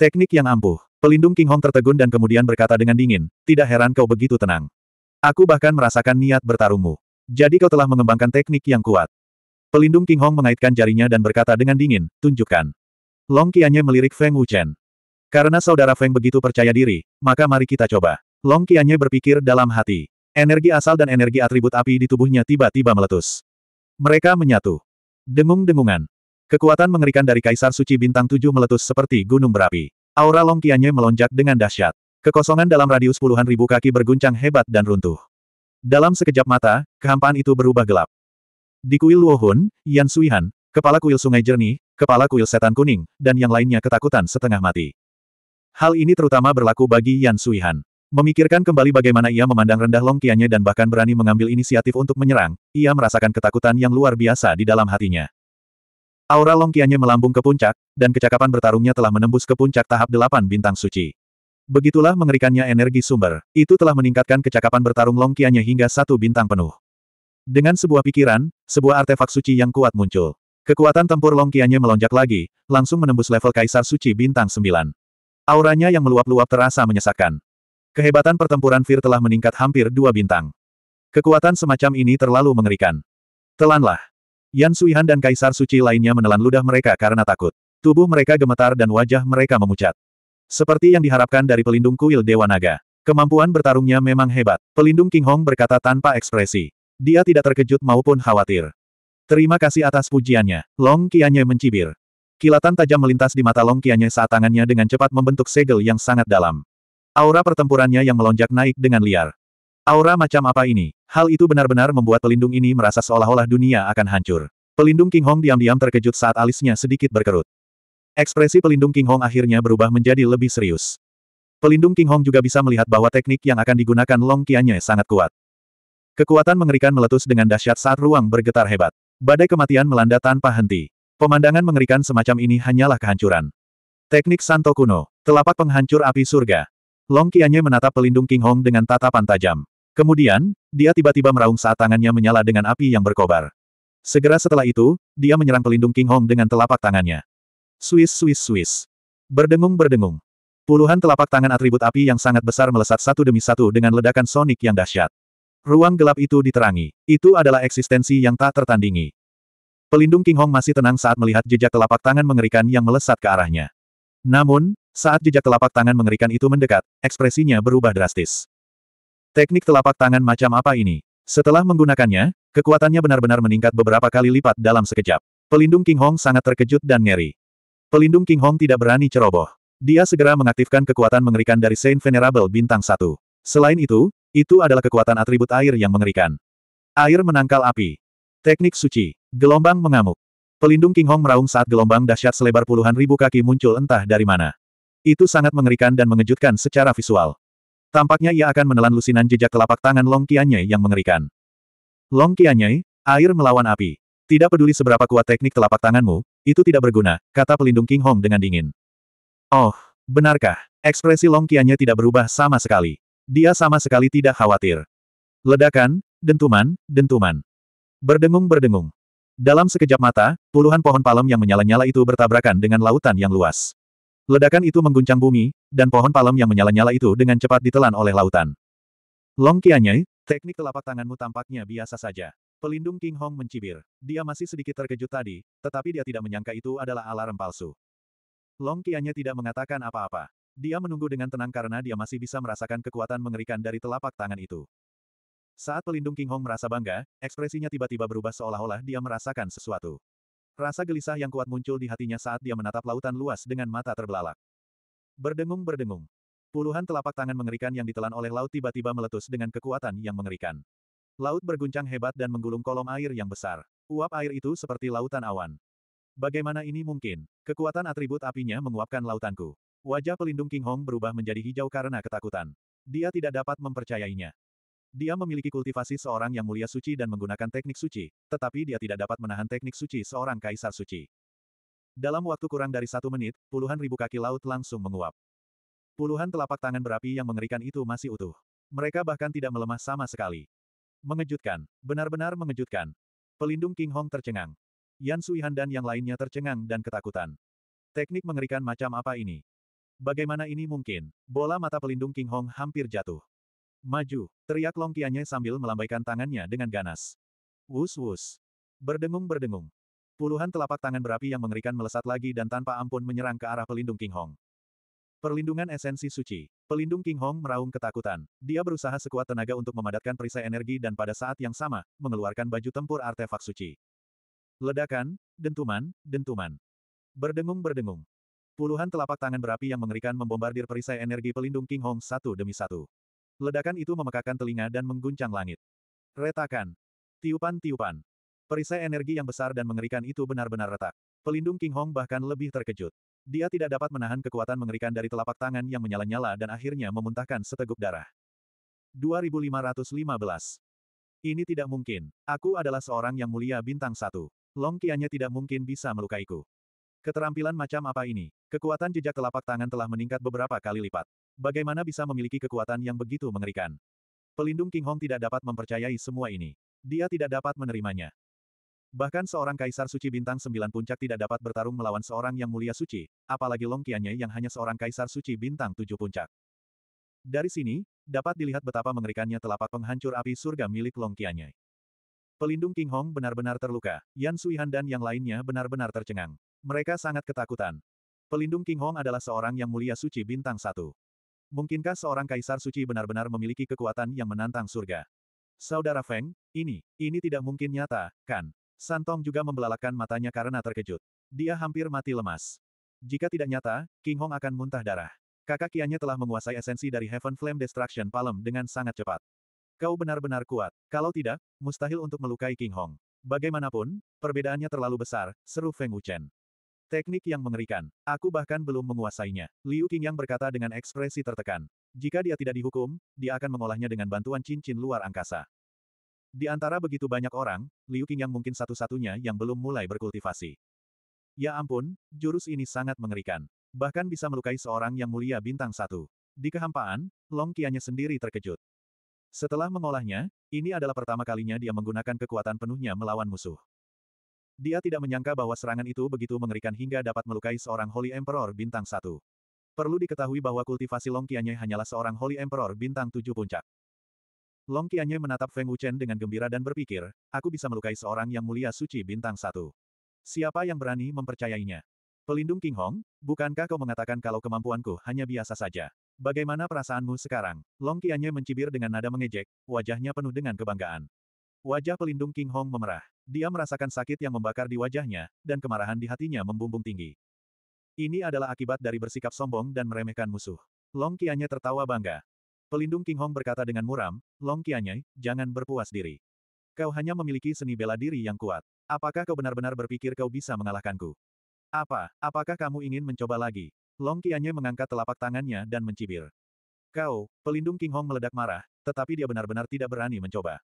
Teknik yang ampuh. Pelindung King Hong tertegun dan kemudian berkata dengan dingin, tidak heran kau begitu tenang. Aku bahkan merasakan niat bertarungmu. Jadi kau telah mengembangkan teknik yang kuat. Pelindung King Hong mengaitkan jarinya dan berkata dengan dingin, tunjukkan. Long Qianye melirik Feng Wuchen. Karena saudara Feng begitu percaya diri, maka mari kita coba. Long Qianye berpikir dalam hati. Energi asal dan energi atribut api di tubuhnya tiba-tiba meletus. Mereka menyatu. Dengung-dengungan. Kekuatan mengerikan dari Kaisar Suci Bintang 7 meletus seperti gunung berapi. Aura Long Qianye melonjak dengan dahsyat. Kekosongan dalam radius puluhan ribu kaki berguncang hebat dan runtuh. Dalam sekejap mata, kehampaan itu berubah gelap. Di kuil Luohun, Yan Suihan, kepala kuil Sungai Jernih, kepala kuil Setan Kuning, dan yang lainnya ketakutan setengah mati. Hal ini terutama berlaku bagi Yan Suihan. Memikirkan kembali bagaimana ia memandang rendah Long Qianye dan bahkan berani mengambil inisiatif untuk menyerang, ia merasakan ketakutan yang luar biasa di dalam hatinya. Aura Long Qianye melambung ke puncak, dan kecakapan bertarungnya telah menembus ke puncak tahap delapan bintang suci. Begitulah mengerikannya energi sumber, itu telah meningkatkan kecakapan bertarung Long Qianye hingga satu bintang penuh. Dengan sebuah pikiran, sebuah artefak suci yang kuat muncul. Kekuatan tempur Long Qianye melonjak lagi, langsung menembus level Kaisar Suci bintang sembilan. Auranya yang meluap-luap terasa menyesakkan. Kehebatan pertempuran Fir telah meningkat hampir dua bintang. Kekuatan semacam ini terlalu mengerikan. Telanlah. Yan Suihan dan Kaisar Suci lainnya menelan ludah mereka karena takut. Tubuh mereka gemetar dan wajah mereka memucat. Seperti yang diharapkan dari pelindung kuil Dewa Naga. Kemampuan bertarungnya memang hebat. Pelindung King Hong berkata tanpa ekspresi. Dia tidak terkejut maupun khawatir. Terima kasih atas pujiannya. Long Kianye mencibir. Kilatan tajam melintas di mata Long Kianye saat tangannya dengan cepat membentuk segel yang sangat dalam. Aura pertempurannya yang melonjak naik dengan liar. Aura macam apa ini? Hal itu benar-benar membuat pelindung ini merasa seolah-olah dunia akan hancur. Pelindung King Hong diam-diam terkejut saat alisnya sedikit berkerut. Ekspresi pelindung King Hong akhirnya berubah menjadi lebih serius. Pelindung King Hong juga bisa melihat bahwa teknik yang akan digunakan Long Qianye sangat kuat. Kekuatan mengerikan meletus dengan dahsyat saat ruang bergetar hebat. Badai kematian melanda tanpa henti. Pemandangan mengerikan semacam ini hanyalah kehancuran. Teknik Santo kuno, telapak penghancur api surga. Long Qianye menatap pelindung King Hong dengan tatapan tajam. Kemudian, dia tiba-tiba meraung saat tangannya menyala dengan api yang berkobar. Segera setelah itu, dia menyerang pelindung King Hong dengan telapak tangannya. Swiss, Swiss, Swiss. Berdengung-berdengung. Puluhan telapak tangan atribut api yang sangat besar melesat satu demi satu dengan ledakan sonik yang dahsyat. Ruang gelap itu diterangi. Itu adalah eksistensi yang tak tertandingi. Pelindung King Hong masih tenang saat melihat jejak telapak tangan mengerikan yang melesat ke arahnya. Namun, saat jejak telapak tangan mengerikan itu mendekat, ekspresinya berubah drastis. Teknik telapak tangan macam apa ini? Setelah menggunakannya, kekuatannya benar-benar meningkat beberapa kali lipat dalam sekejap. Pelindung King Hong sangat terkejut dan ngeri. Pelindung King Hong tidak berani ceroboh. Dia segera mengaktifkan kekuatan mengerikan dari Saint Venerable Bintang 1. Selain itu, itu adalah kekuatan atribut air yang mengerikan. Air menangkal api. Teknik suci. Gelombang mengamuk. Pelindung King Hong meraung saat gelombang dahsyat selebar puluhan ribu kaki muncul entah dari mana. Itu sangat mengerikan dan mengejutkan secara visual. Tampaknya ia akan menelan lusinan jejak telapak tangan Long Qianyai yang mengerikan. Long Qianyai, air melawan api. Tidak peduli seberapa kuat teknik telapak tanganmu, itu tidak berguna, kata pelindung King Hong dengan dingin. Oh, benarkah? Ekspresi Long Qianyai tidak berubah sama sekali. Dia sama sekali tidak khawatir. Ledakan, dentuman, dentuman. Berdengung-berdengung. Dalam sekejap mata, puluhan pohon palem yang menyala-nyala itu bertabrakan dengan lautan yang luas. Ledakan itu mengguncang bumi, dan pohon palem yang menyala-nyala itu dengan cepat ditelan oleh lautan. Long Qianyi, teknik telapak tanganmu tampaknya biasa saja. Pelindung King Hong mencibir. Dia masih sedikit terkejut tadi, tetapi dia tidak menyangka itu adalah alarm palsu. Long Qianyi tidak mengatakan apa-apa. Dia menunggu dengan tenang karena dia masih bisa merasakan kekuatan mengerikan dari telapak tangan itu. Saat pelindung King Hong merasa bangga, ekspresinya tiba-tiba berubah seolah-olah dia merasakan sesuatu. Rasa gelisah yang kuat muncul di hatinya saat dia menatap lautan luas dengan mata terbelalak. Berdengung-berdengung. Puluhan telapak tangan mengerikan yang ditelan oleh laut tiba-tiba meletus dengan kekuatan yang mengerikan. Laut berguncang hebat dan menggulung kolom air yang besar. Uap air itu seperti lautan awan. Bagaimana ini mungkin? Kekuatan atribut apinya menguapkan lautanku. Wajah pelindung King Hong berubah menjadi hijau karena ketakutan. Dia tidak dapat mempercayainya. Dia memiliki kultivasi seorang yang mulia suci dan menggunakan teknik suci, tetapi dia tidak dapat menahan teknik suci seorang kaisar suci. Dalam waktu kurang dari satu menit, puluhan ribu kaki laut langsung menguap. Puluhan telapak tangan berapi yang mengerikan itu masih utuh. Mereka bahkan tidak melemah sama sekali. Mengejutkan, benar-benar mengejutkan. Pelindung King Hong tercengang. Yan Suihan dan yang lainnya tercengang dan ketakutan. Teknik mengerikan macam apa ini? Bagaimana ini mungkin? Bola mata pelindung King Hong hampir jatuh. Maju, teriak Long Qianye sambil melambaikan tangannya dengan ganas. Wus wus. Berdengung-berdengung. Puluhan telapak tangan berapi yang mengerikan melesat lagi dan tanpa ampun menyerang ke arah pelindung King Hong. Perlindungan esensi suci. Pelindung King Hong meraung ketakutan. Dia berusaha sekuat tenaga untuk memadatkan perisai energi dan pada saat yang sama, mengeluarkan baju tempur artefak suci. Ledakan, dentuman, dentuman. Berdengung-berdengung. Puluhan telapak tangan berapi yang mengerikan membombardir perisai energi pelindung King Hong satu demi satu. Ledakan itu memekakan telinga dan mengguncang langit. Retakan. Tiupan-tiupan. Perisai energi yang besar dan mengerikan itu benar-benar retak. Pelindung King Hong bahkan lebih terkejut. Dia tidak dapat menahan kekuatan mengerikan dari telapak tangan yang menyala-nyala dan akhirnya memuntahkan seteguk darah. 2515. Ini tidak mungkin. Aku adalah seorang yang mulia bintang satu. Long Kianya tidak mungkin bisa melukaiku. Keterampilan macam apa ini? Kekuatan jejak telapak tangan telah meningkat beberapa kali lipat. Bagaimana bisa memiliki kekuatan yang begitu mengerikan? Pelindung King Hong tidak dapat mempercayai semua ini. Dia tidak dapat menerimanya. Bahkan seorang kaisar suci bintang sembilan puncak tidak dapat bertarung melawan seorang yang mulia suci, apalagi Long Qianye yang hanya seorang kaisar suci bintang tujuh puncak. Dari sini, dapat dilihat betapa mengerikannya telapak penghancur api surga milik Long Qianye. Pelindung King Hong benar-benar terluka, Yan Suihan dan yang lainnya benar-benar tercengang. Mereka sangat ketakutan. Pelindung King Hong adalah seorang yang mulia suci bintang satu. Mungkinkah seorang kaisar suci benar-benar memiliki kekuatan yang menantang surga? Saudara Feng, ini, ini tidak mungkin nyata, kan? Santong juga membelalakkan matanya karena terkejut. Dia hampir mati lemas. Jika tidak nyata, King Hong akan muntah darah. Kakak Kianya telah menguasai esensi dari Heaven Flame Destruction Palm dengan sangat cepat. Kau benar-benar kuat. Kalau tidak, mustahil untuk melukai King Hong. Bagaimanapun, perbedaannya terlalu besar, seru Feng Wuchen. Teknik yang mengerikan. Aku bahkan belum menguasainya. Liu Qingyang berkata dengan ekspresi tertekan. Jika dia tidak dihukum, dia akan mengolahnya dengan bantuan cincin luar angkasa. Di antara begitu banyak orang, Liu Qingyang mungkin satu-satunya yang belum mulai berkultivasi. Ya ampun, jurus ini sangat mengerikan. Bahkan bisa melukai seorang yang mulia bintang satu. Di kehampaan, Long Qianya sendiri terkejut. Setelah mengolahnya, ini adalah pertama kalinya dia menggunakan kekuatan penuhnya melawan musuh. Dia tidak menyangka bahwa serangan itu begitu mengerikan hingga dapat melukai seorang Holy Emperor bintang satu. Perlu diketahui bahwa kultivasi Long Qianye hanyalah seorang Holy Emperor bintang tujuh puncak. Long Qianye menatap Feng Wuchen dengan gembira dan berpikir, aku bisa melukai seorang yang mulia suci bintang satu. Siapa yang berani mempercayainya? Pelindung King Hong, bukankah kau mengatakan kalau kemampuanku hanya biasa saja? Bagaimana perasaanmu sekarang? Long Qianye mencibir dengan nada mengejek, wajahnya penuh dengan kebanggaan. Wajah pelindung King Hong memerah. Dia merasakan sakit yang membakar di wajahnya, dan kemarahan di hatinya membumbung tinggi. Ini adalah akibat dari bersikap sombong dan meremehkan musuh. Long Qianye tertawa bangga. Pelindung King Hong berkata dengan muram, Long Qianye, jangan berpuas diri. Kau hanya memiliki seni bela diri yang kuat. Apakah kau benar-benar berpikir kau bisa mengalahkanku? Apa, apakah kamu ingin mencoba lagi? Long Qianye mengangkat telapak tangannya dan mencibir. Kau, pelindung King Hong meledak marah, tetapi dia benar-benar tidak berani mencoba.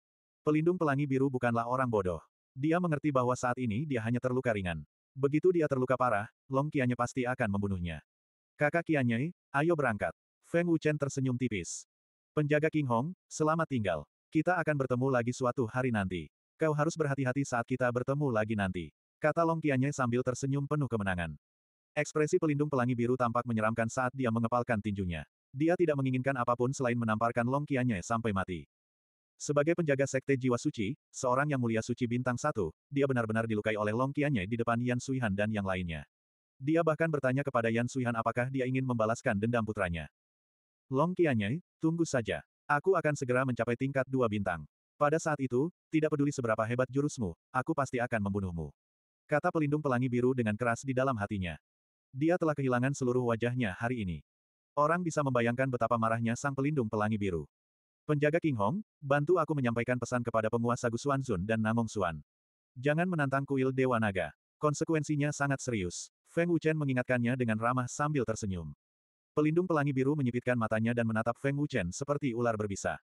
Pelindung pelangi biru bukanlah orang bodoh. Dia mengerti bahwa saat ini dia hanya terluka ringan. Begitu dia terluka parah, Long Qianye pasti akan membunuhnya. Kakak Qianye, ayo berangkat. Feng Wuchen tersenyum tipis. Penjaga King Hong, selamat tinggal. Kita akan bertemu lagi suatu hari nanti. Kau harus berhati-hati saat kita bertemu lagi nanti. Kata Long Qianye sambil tersenyum penuh kemenangan. Ekspresi pelindung pelangi biru tampak menyeramkan saat dia mengepalkan tinjunya. Dia tidak menginginkan apapun selain menamparkan Long Qianye sampai mati. Sebagai penjaga sekte jiwa suci, seorang yang mulia suci bintang satu, dia benar-benar dilukai oleh Long Qianye di depan Yan Suihan dan yang lainnya. Dia bahkan bertanya kepada Yan Suihan apakah dia ingin membalaskan dendam putranya. Long Qianye, tunggu saja. Aku akan segera mencapai tingkat dua bintang. Pada saat itu, tidak peduli seberapa hebat jurusmu, aku pasti akan membunuhmu. Kata pelindung pelangi biru dengan keras di dalam hatinya. Dia telah kehilangan seluruh wajahnya hari ini. Orang bisa membayangkan betapa marahnya sang pelindung pelangi biru. Penjaga King Hong, bantu aku menyampaikan pesan kepada penguasa Gusuan Zun dan Namong Suan. Jangan menantang kuil Dewa Naga. Konsekuensinya sangat serius. Feng Wuchen mengingatkannya dengan ramah sambil tersenyum. Pelindung pelangi biru menyipitkan matanya dan menatap Feng Wuchen seperti ular berbisa.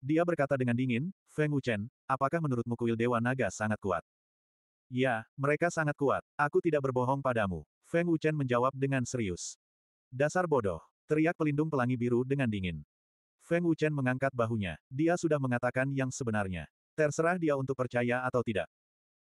Dia berkata dengan dingin, Feng Wuchen, apakah menurutmu kuil Dewa Naga sangat kuat? Ya, mereka sangat kuat. Aku tidak berbohong padamu. Feng Wuchen menjawab dengan serius. Dasar bodoh. Teriak pelindung pelangi biru dengan dingin. Feng Wuchen mengangkat bahunya. Dia sudah mengatakan yang sebenarnya. Terserah dia untuk percaya atau tidak.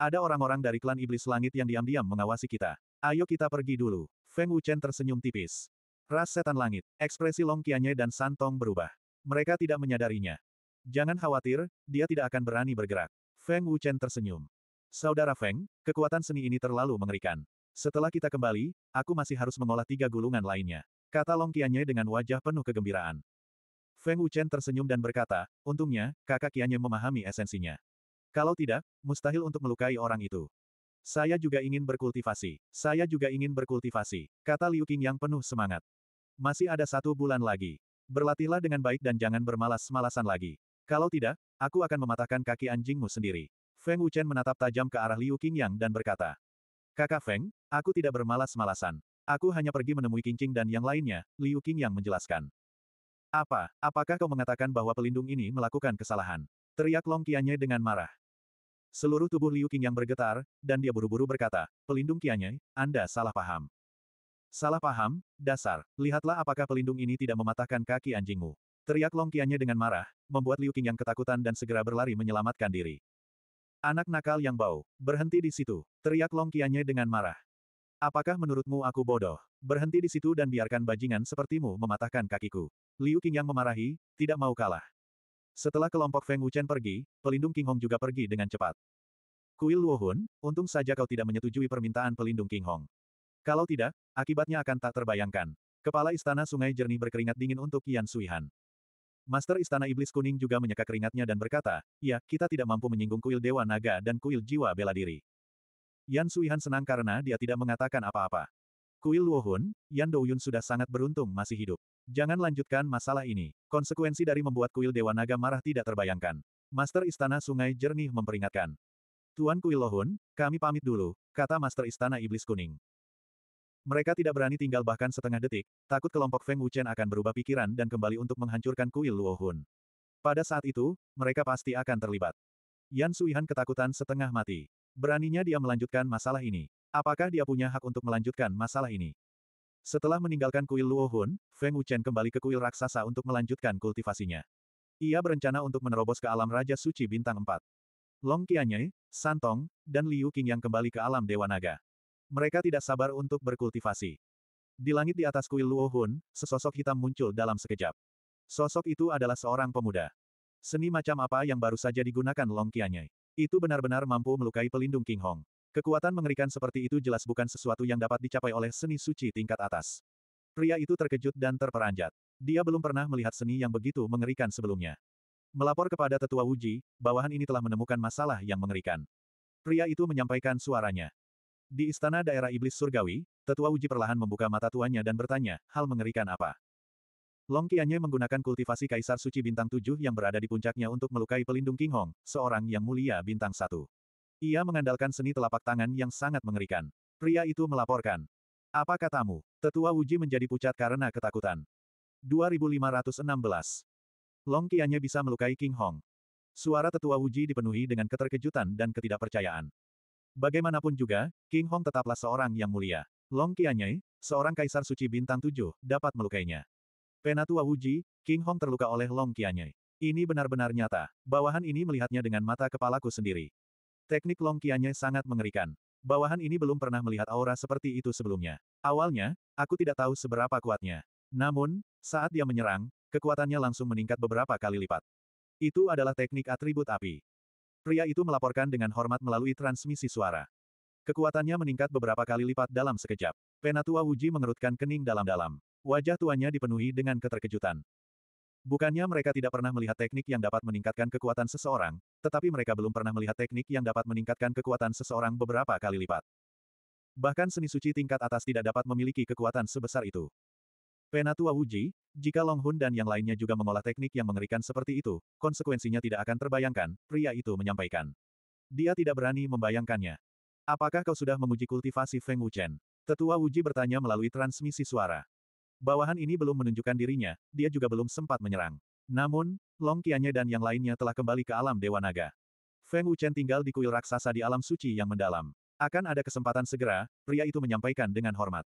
Ada orang-orang dari klan iblis langit yang diam-diam mengawasi kita. Ayo kita pergi dulu. Feng Wuchen tersenyum tipis. Ras setan langit, ekspresi Long Qianye dan Santong berubah. Mereka tidak menyadarinya. Jangan khawatir, dia tidak akan berani bergerak. Feng Wuchen tersenyum. Saudara Feng, kekuatan seni ini terlalu mengerikan. Setelah kita kembali, aku masih harus mengolah tiga gulungan lainnya. Kata Long Qianye dengan wajah penuh kegembiraan. Feng Wuchen tersenyum dan berkata, untungnya, kakak Kianye memahami esensinya. Kalau tidak, mustahil untuk melukai orang itu. Saya juga ingin berkultivasi. Saya juga ingin berkultivasi, kata Liu Qing yang penuh semangat. Masih ada satu bulan lagi. Berlatihlah dengan baik dan jangan bermalas-malasan lagi. Kalau tidak, aku akan mematahkan kaki anjingmu sendiri. Feng Wuchen menatap tajam ke arah Liu yang dan berkata, Kakak Feng, aku tidak bermalas-malasan. Aku hanya pergi menemui Qingqing dan yang lainnya, Liu yang menjelaskan. Apa, apakah kau mengatakan bahwa pelindung ini melakukan kesalahan? Teriak Long Qianye dengan marah. Seluruh tubuh Liu Qing yang bergetar, dan dia buru-buru berkata, Pelindung Qianye, Anda salah paham. Salah paham, dasar. Lihatlah apakah pelindung ini tidak mematahkan kaki anjingmu. Teriak Long Qianye dengan marah, membuat Liu Qing yang ketakutan dan segera berlari menyelamatkan diri. Anak nakal yang bau, berhenti di situ. Teriak Long Qianye dengan marah. Apakah menurutmu aku bodoh? Berhenti di situ dan biarkan bajingan sepertimu mematahkan kakiku. Liu Qingyang memarahi, tidak mau kalah. Setelah kelompok Feng Wuchen pergi, pelindung King Hong juga pergi dengan cepat. Kuil Luohun, untung saja kau tidak menyetujui permintaan pelindung King Hong. Kalau tidak, akibatnya akan tak terbayangkan. Kepala Istana Sungai Jernih berkeringat dingin untuk Yan Suihan. Master Istana Iblis Kuning juga menyeka keringatnya dan berkata, ya, kita tidak mampu menyinggung kuil Dewa Naga dan kuil Jiwa Bela Diri. Yan Suihan senang karena dia tidak mengatakan apa-apa. Kuil Luohun, Yan Douyun sudah sangat beruntung masih hidup. Jangan lanjutkan masalah ini. Konsekuensi dari membuat kuil Dewa Naga marah tidak terbayangkan. Master Istana Sungai Jernih memperingatkan. Tuan Kuil Lohun, kami pamit dulu, kata Master Istana Iblis Kuning. Mereka tidak berani tinggal bahkan setengah detik, takut kelompok Feng Wuchen akan berubah pikiran dan kembali untuk menghancurkan kuil Luohun. Pada saat itu, mereka pasti akan terlibat. Yan Suihan ketakutan setengah mati. Beraninya dia melanjutkan masalah ini. Apakah dia punya hak untuk melanjutkan masalah ini? Setelah meninggalkan kuil Luohun, Feng Wuchen kembali ke kuil raksasa untuk melanjutkan kultivasinya. Ia berencana untuk menerobos ke alam Raja Suci Bintang 4. Long Qianye, Santong, dan Liu Qing yang kembali ke alam Dewa Naga. Mereka tidak sabar untuk berkultivasi. Di langit di atas kuil Luohun, sesosok hitam muncul dalam sekejap. Sosok itu adalah seorang pemuda. Seni macam apa yang baru saja digunakan Long Qianye. Itu benar-benar mampu melukai pelindung King Hong. Kekuatan mengerikan seperti itu jelas bukan sesuatu yang dapat dicapai oleh seni suci tingkat atas. Pria itu terkejut dan terperanjat. Dia belum pernah melihat seni yang begitu mengerikan sebelumnya. Melapor kepada tetua Wuji, bawahan ini telah menemukan masalah yang mengerikan. Pria itu menyampaikan suaranya. Di istana daerah iblis surgawi, tetua Wuji perlahan membuka mata tuannya dan bertanya, hal mengerikan apa? Long Qianye menggunakan kultivasi Kaisar Suci Bintang Tujuh yang berada di puncaknya untuk melukai pelindung King Hong, seorang yang mulia Bintang satu. Ia mengandalkan seni telapak tangan yang sangat mengerikan. Pria itu melaporkan. Apa katamu? Tetua Wuji menjadi pucat karena ketakutan. 2516. Long Qiannya bisa melukai King Hong. Suara tetua Wuji dipenuhi dengan keterkejutan dan ketidakpercayaan. Bagaimanapun juga, King Hong tetaplah seorang yang mulia. Long Qianye, seorang kaisar suci bintang tujuh, dapat melukainya. Penatua Wuji, King Hong terluka oleh Long Qianye. Ini benar-benar nyata. Bawahan ini melihatnya dengan mata kepalaku sendiri. Teknik Long sangat mengerikan. Bawahan ini belum pernah melihat aura seperti itu sebelumnya. Awalnya, aku tidak tahu seberapa kuatnya. Namun, saat dia menyerang, kekuatannya langsung meningkat beberapa kali lipat. Itu adalah teknik atribut api. Pria itu melaporkan dengan hormat melalui transmisi suara. Kekuatannya meningkat beberapa kali lipat dalam sekejap. Penatua Wuji mengerutkan kening dalam-dalam. Wajah tuanya dipenuhi dengan keterkejutan. Bukannya mereka tidak pernah melihat teknik yang dapat meningkatkan kekuatan seseorang, tetapi mereka belum pernah melihat teknik yang dapat meningkatkan kekuatan seseorang beberapa kali lipat. Bahkan seni suci tingkat atas tidak dapat memiliki kekuatan sebesar itu. Penatua Wuji, jika Long Hun dan yang lainnya juga mengolah teknik yang mengerikan seperti itu, konsekuensinya tidak akan terbayangkan, pria itu menyampaikan. Dia tidak berani membayangkannya. Apakah kau sudah menguji kultivasi Feng Wuchen? Tetua Wuji bertanya melalui transmisi suara. Bawahan ini belum menunjukkan dirinya, dia juga belum sempat menyerang. Namun, Long Qianye dan yang lainnya telah kembali ke alam Dewa Naga. Feng Wuchen tinggal di kuil raksasa di alam suci yang mendalam. Akan ada kesempatan segera, pria itu menyampaikan dengan hormat.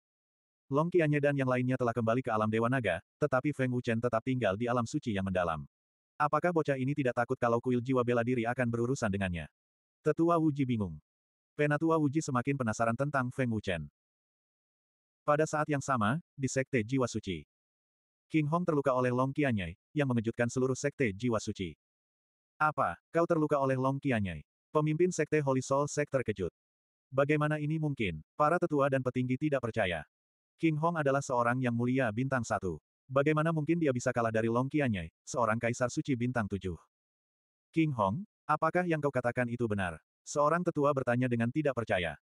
Long Qianye dan yang lainnya telah kembali ke alam Dewa Naga, tetapi Feng Wuchen tetap tinggal di alam suci yang mendalam. Apakah bocah ini tidak takut kalau kuil jiwa bela diri akan berurusan dengannya? Tetua Wuji bingung. Penatua Wuji semakin penasaran tentang Feng Wuchen. Pada saat yang sama, di Sekte Jiwa Suci. King Hong terluka oleh Long Qianyai, yang mengejutkan seluruh Sekte Jiwa Suci. Apa, kau terluka oleh Long Qianyai? Pemimpin Sekte Holy Soul Sek terkejut. Bagaimana ini mungkin? Para tetua dan petinggi tidak percaya. King Hong adalah seorang yang mulia bintang satu. Bagaimana mungkin dia bisa kalah dari Long Qianyai, seorang kaisar suci bintang tujuh? King Hong, apakah yang kau katakan itu benar? Seorang tetua bertanya dengan tidak percaya.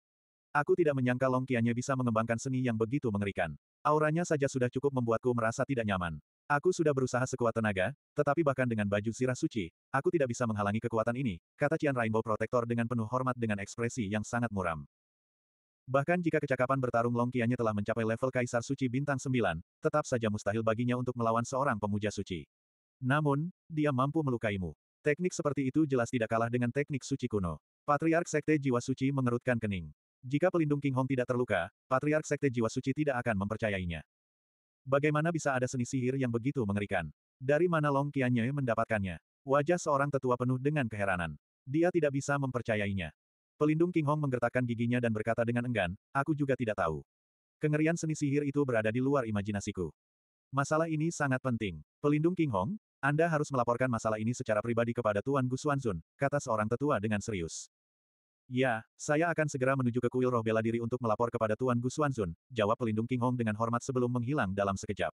Aku tidak menyangka Long Qianye bisa mengembangkan seni yang begitu mengerikan. Auranya saja sudah cukup membuatku merasa tidak nyaman. Aku sudah berusaha sekuat tenaga, tetapi bahkan dengan baju sirah suci, aku tidak bisa menghalangi kekuatan ini, kata Cian Rainbow Protector dengan penuh hormat dengan ekspresi yang sangat muram. Bahkan jika kecakapan bertarung Long Qianye telah mencapai level Kaisar Suci Bintang 9, tetap saja mustahil baginya untuk melawan seorang pemuja suci. Namun, dia mampu melukaimu. Teknik seperti itu jelas tidak kalah dengan teknik suci kuno. Patriark Sekte Jiwa Suci mengerutkan kening. Jika pelindung King Hong tidak terluka, Patriark Sekte Jiwa Suci tidak akan mempercayainya. Bagaimana bisa ada seni sihir yang begitu mengerikan? Dari mana Long Qianye mendapatkannya? Wajah seorang tetua penuh dengan keheranan. Dia tidak bisa mempercayainya. Pelindung King Hong menggertakkan giginya dan berkata dengan enggan, aku juga tidak tahu. Kengerian seni sihir itu berada di luar imajinasiku. Masalah ini sangat penting. Pelindung King Hong, Anda harus melaporkan masalah ini secara pribadi kepada Tuan Gu Xuanzun, kata seorang tetua dengan serius. Ya, saya akan segera menuju ke kuil roh bela diri untuk melapor kepada Tuan Gu Xuanzun, jawab pelindung King Hong dengan hormat sebelum menghilang dalam sekejap.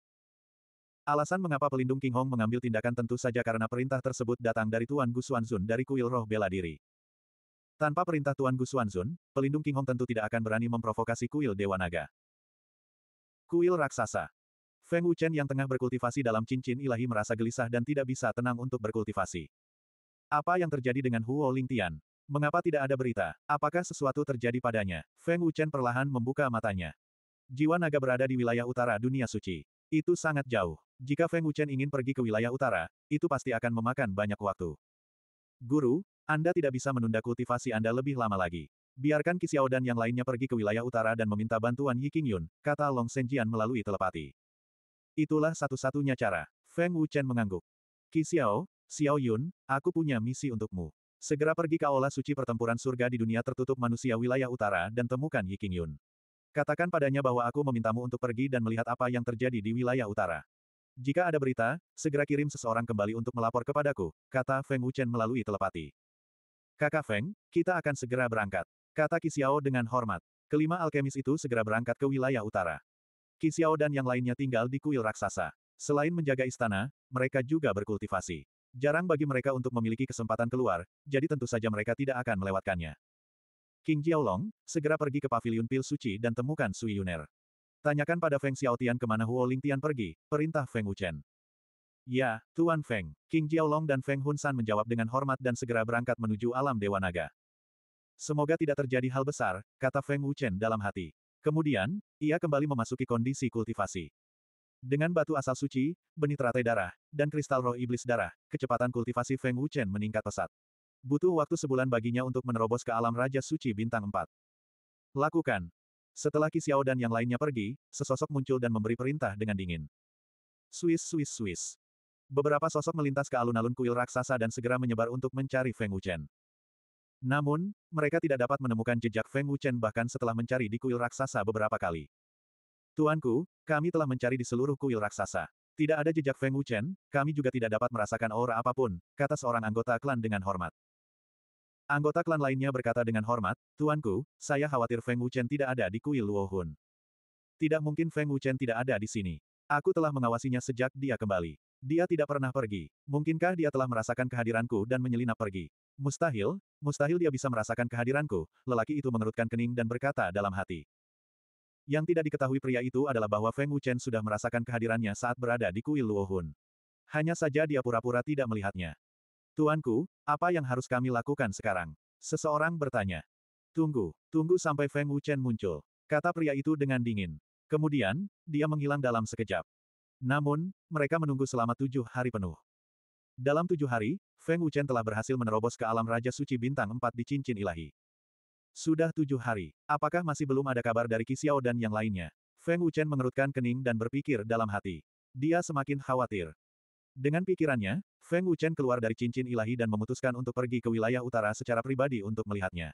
Alasan mengapa pelindung King Hong mengambil tindakan tentu saja karena perintah tersebut datang dari Tuan Gu Xuanzun dari kuil roh bela diri. Tanpa perintah Tuan Gu Xuanzun, pelindung King Hong tentu tidak akan berani memprovokasi kuil Dewa Naga. Kuil Raksasa Feng Wuchen yang tengah berkultivasi dalam cincin ilahi merasa gelisah dan tidak bisa tenang untuk berkultivasi. Apa yang terjadi dengan Huo Lingtian? Mengapa tidak ada berita? Apakah sesuatu terjadi padanya? Feng Wuchen perlahan membuka matanya. Jiwa naga berada di wilayah utara dunia suci. Itu sangat jauh. Jika Feng Wuchen ingin pergi ke wilayah utara, itu pasti akan memakan banyak waktu. Guru, Anda tidak bisa menunda kultivasi Anda lebih lama lagi. Biarkan Kisiao dan yang lainnya pergi ke wilayah utara dan meminta bantuan Yi Qingyun, kata Long Senjian melalui telepati. Itulah satu-satunya cara. Feng Wuchen mengangguk. Kisiao, Xiao Yun, aku punya misi untukmu. Segera pergi ke aula suci pertempuran surga di dunia tertutup manusia wilayah utara dan temukan Yi King Yun. Katakan padanya bahwa aku memintamu untuk pergi dan melihat apa yang terjadi di wilayah utara. Jika ada berita, segera kirim seseorang kembali untuk melapor kepadaku, kata Feng Wuchen melalui telepati. Kakak Feng, kita akan segera berangkat. Kata Kisiao dengan hormat. Kelima alkemis itu segera berangkat ke wilayah utara. Kisiao dan yang lainnya tinggal di kuil raksasa. Selain menjaga istana, mereka juga berkultivasi. Jarang bagi mereka untuk memiliki kesempatan keluar, jadi tentu saja mereka tidak akan melewatkannya. King Jiaolong, segera pergi ke paviliun pil suci dan temukan Sui Yuner. Tanyakan pada Feng Xiaotian kemana Huo Lingtian pergi, perintah Feng Wuchen. Ya, Tuan Feng. King Jiaolong dan Feng Hunsan menjawab dengan hormat dan segera berangkat menuju alam Dewa Naga. Semoga tidak terjadi hal besar, kata Feng Wuchen dalam hati. Kemudian, ia kembali memasuki kondisi kultivasi. Dengan batu asal suci, benih teratai darah, dan kristal roh iblis darah, kecepatan kultivasi Feng Wuchen meningkat pesat. Butuh waktu sebulan baginya untuk menerobos ke alam Raja Suci Bintang 4. Lakukan. Setelah Qi dan yang lainnya pergi, sesosok muncul dan memberi perintah dengan dingin. Swiss, Swiss, Swiss. Beberapa sosok melintas ke alun-alun kuil raksasa dan segera menyebar untuk mencari Feng Wuchen. Namun, mereka tidak dapat menemukan jejak Feng Wuchen bahkan setelah mencari di kuil raksasa beberapa kali. Tuanku, kami telah mencari di seluruh kuil raksasa. Tidak ada jejak Feng Wuchen, kami juga tidak dapat merasakan aura apapun, kata seorang anggota klan dengan hormat. Anggota klan lainnya berkata dengan hormat, Tuanku, saya khawatir Feng Wuchen tidak ada di kuil Luohun. Tidak mungkin Feng Wuchen tidak ada di sini. Aku telah mengawasinya sejak dia kembali. Dia tidak pernah pergi. Mungkinkah dia telah merasakan kehadiranku dan menyelinap pergi? Mustahil, mustahil dia bisa merasakan kehadiranku, lelaki itu mengerutkan kening dan berkata dalam hati. Yang tidak diketahui pria itu adalah bahwa Feng Wuchen sudah merasakan kehadirannya saat berada di kuil Luohun. Hanya saja dia pura-pura tidak melihatnya. Tuanku, apa yang harus kami lakukan sekarang? Seseorang bertanya. Tunggu, tunggu sampai Feng Wuchen muncul. Kata pria itu dengan dingin. Kemudian, dia menghilang dalam sekejap. Namun, mereka menunggu selama tujuh hari penuh. Dalam tujuh hari, Feng Wuchen telah berhasil menerobos ke alam Raja Suci Bintang 4 di cincin ilahi. Sudah tujuh hari. Apakah masih belum ada kabar dari Kisiao dan yang lainnya? Feng Wuchen mengerutkan kening dan berpikir dalam hati. Dia semakin khawatir. Dengan pikirannya, Feng Wuchen keluar dari cincin ilahi dan memutuskan untuk pergi ke wilayah utara secara pribadi untuk melihatnya.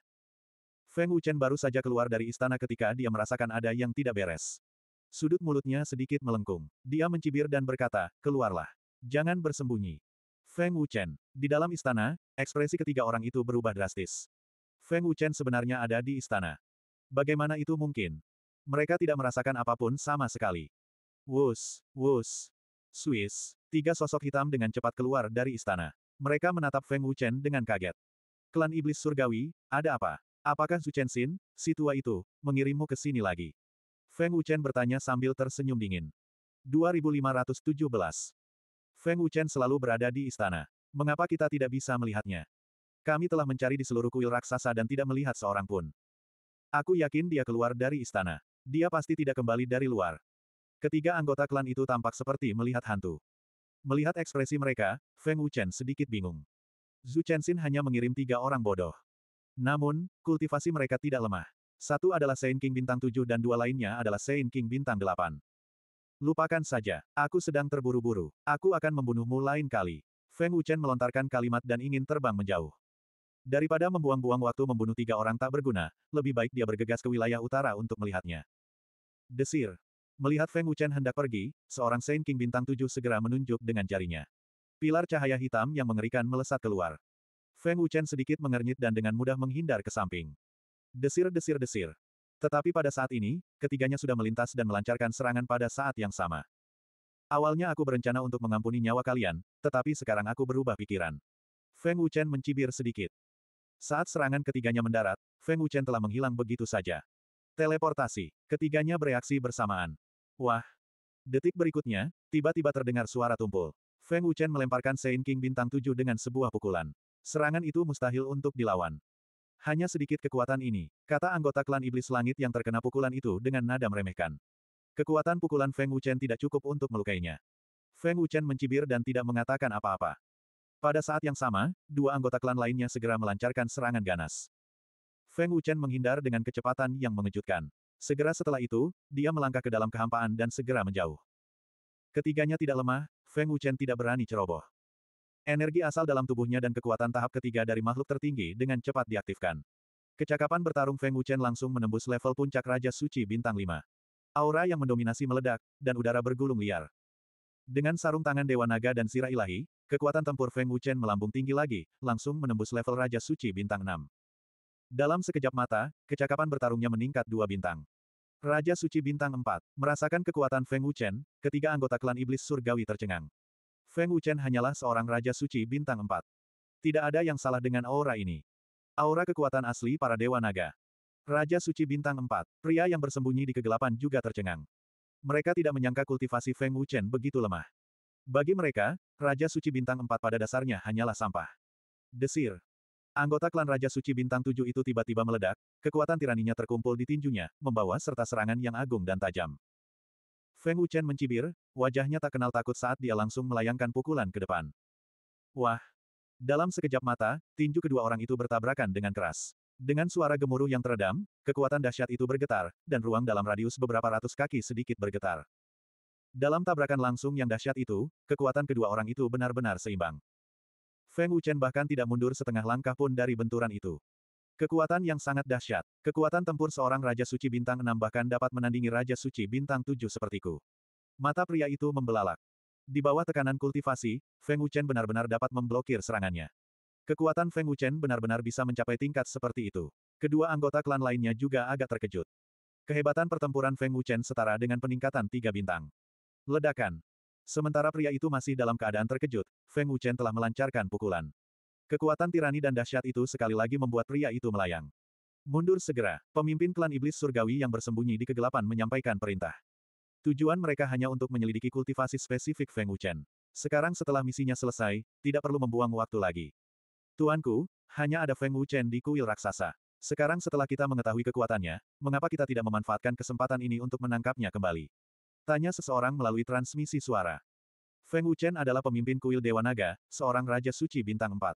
Feng Wuchen baru saja keluar dari istana ketika dia merasakan ada yang tidak beres. Sudut mulutnya sedikit melengkung. Dia mencibir dan berkata, keluarlah. Jangan bersembunyi. Feng Wuchen. Di dalam istana, ekspresi ketiga orang itu berubah drastis. Feng Wuchen sebenarnya ada di istana. Bagaimana itu mungkin? Mereka tidak merasakan apapun sama sekali. Wus, wus. Swiss, tiga sosok hitam dengan cepat keluar dari istana. Mereka menatap Feng Wuchen dengan kaget. Klan Iblis Surgawi, ada apa? Apakah Zhu Chen si tua itu, mengirimmu ke sini lagi? Feng Wuchen bertanya sambil tersenyum dingin. 2517. Feng Wuchen selalu berada di istana. Mengapa kita tidak bisa melihatnya? Kami telah mencari di seluruh kuil raksasa dan tidak melihat seorang pun. Aku yakin dia keluar dari istana. Dia pasti tidak kembali dari luar. Ketiga anggota klan itu tampak seperti melihat hantu. Melihat ekspresi mereka, Feng Wuchen sedikit bingung. Zhu Chenxin hanya mengirim tiga orang bodoh. Namun, kultivasi mereka tidak lemah. Satu adalah Saint King bintang 7 dan dua lainnya adalah Saint King bintang 8. Lupakan saja, aku sedang terburu-buru. Aku akan membunuhmu lain kali. Feng Wuchen melontarkan kalimat dan ingin terbang menjauh. Daripada membuang-buang waktu membunuh tiga orang tak berguna, lebih baik dia bergegas ke wilayah utara untuk melihatnya. Desir. Melihat Feng Wuchen hendak pergi, seorang Saint King bintang tujuh segera menunjuk dengan jarinya. Pilar cahaya hitam yang mengerikan melesat keluar. Feng Wuchen sedikit mengernyit dan dengan mudah menghindar ke samping. Desir-desir-desir. Tetapi pada saat ini, ketiganya sudah melintas dan melancarkan serangan pada saat yang sama. Awalnya aku berencana untuk mengampuni nyawa kalian, tetapi sekarang aku berubah pikiran. Feng Wuchen mencibir sedikit. Saat serangan ketiganya mendarat, Feng Wuchen telah menghilang begitu saja. Teleportasi. Ketiganya bereaksi bersamaan. Wah. Detik berikutnya, tiba-tiba terdengar suara tumpul. Feng Wuchen melemparkan Sein King bintang Tujuh dengan sebuah pukulan. Serangan itu mustahil untuk dilawan. Hanya sedikit kekuatan ini, kata anggota klan iblis langit yang terkena pukulan itu dengan nada meremehkan. Kekuatan pukulan Feng Wuchen tidak cukup untuk melukainya. Feng Wuchen mencibir dan tidak mengatakan apa-apa. Pada saat yang sama, dua anggota klan lainnya segera melancarkan serangan ganas. Feng Wuchen menghindar dengan kecepatan yang mengejutkan. Segera setelah itu, dia melangkah ke dalam kehampaan dan segera menjauh. Ketiganya tidak lemah, Feng Wuchen tidak berani ceroboh. Energi asal dalam tubuhnya dan kekuatan tahap ketiga dari makhluk tertinggi dengan cepat diaktifkan. Kecakapan bertarung Feng Wuchen langsung menembus level puncak Raja Suci Bintang 5. Aura yang mendominasi meledak, dan udara bergulung liar. Dengan sarung tangan Dewa Naga dan Sira Ilahi, kekuatan tempur Feng Wuchen melambung tinggi lagi, langsung menembus level Raja Suci Bintang 6. Dalam sekejap mata, kecakapan bertarungnya meningkat dua bintang. Raja Suci Bintang 4, merasakan kekuatan Feng Wuchen, ketiga anggota klan Iblis Surgawi tercengang. Feng Wuchen hanyalah seorang Raja Suci Bintang 4. Tidak ada yang salah dengan aura ini. Aura kekuatan asli para Dewa Naga. Raja Suci Bintang 4, pria yang bersembunyi di kegelapan juga tercengang. Mereka tidak menyangka kultivasi Feng Wuchen begitu lemah. Bagi mereka, Raja Suci Bintang 4 pada dasarnya hanyalah sampah. Desir. Anggota klan Raja Suci Bintang 7 itu tiba-tiba meledak, kekuatan tiraninya terkumpul di tinjunya, membawa serta serangan yang agung dan tajam. Feng Wuchen mencibir, wajahnya tak kenal takut saat dia langsung melayangkan pukulan ke depan. Wah! Dalam sekejap mata, tinju kedua orang itu bertabrakan dengan keras. Dengan suara gemuruh yang teredam, kekuatan dahsyat itu bergetar, dan ruang dalam radius beberapa ratus kaki sedikit bergetar. Dalam tabrakan langsung yang dahsyat itu, kekuatan kedua orang itu benar-benar seimbang. Feng Wuchen bahkan tidak mundur setengah langkah pun dari benturan itu. Kekuatan yang sangat dahsyat, kekuatan tempur seorang Raja Suci Bintang 6 bahkan dapat menandingi Raja Suci Bintang 7 sepertiku. Mata pria itu membelalak. Di bawah tekanan kultivasi, Feng Wuchen benar-benar dapat memblokir serangannya. Kekuatan Feng Wuchen benar-benar bisa mencapai tingkat seperti itu. Kedua anggota klan lainnya juga agak terkejut. Kehebatan pertempuran Feng Wuchen setara dengan peningkatan tiga bintang. Ledakan. Sementara pria itu masih dalam keadaan terkejut, Feng Wuchen telah melancarkan pukulan. Kekuatan tirani dan dahsyat itu sekali lagi membuat pria itu melayang. Mundur segera, pemimpin klan iblis surgawi yang bersembunyi di kegelapan menyampaikan perintah. Tujuan mereka hanya untuk menyelidiki kultivasi spesifik Feng Wuchen. Sekarang setelah misinya selesai, tidak perlu membuang waktu lagi. Tuanku, hanya ada Feng Wuchen di kuil raksasa. Sekarang setelah kita mengetahui kekuatannya, mengapa kita tidak memanfaatkan kesempatan ini untuk menangkapnya kembali? Tanya seseorang melalui transmisi suara. Feng Wuchen adalah pemimpin kuil Dewa Naga, seorang Raja Suci Bintang 4.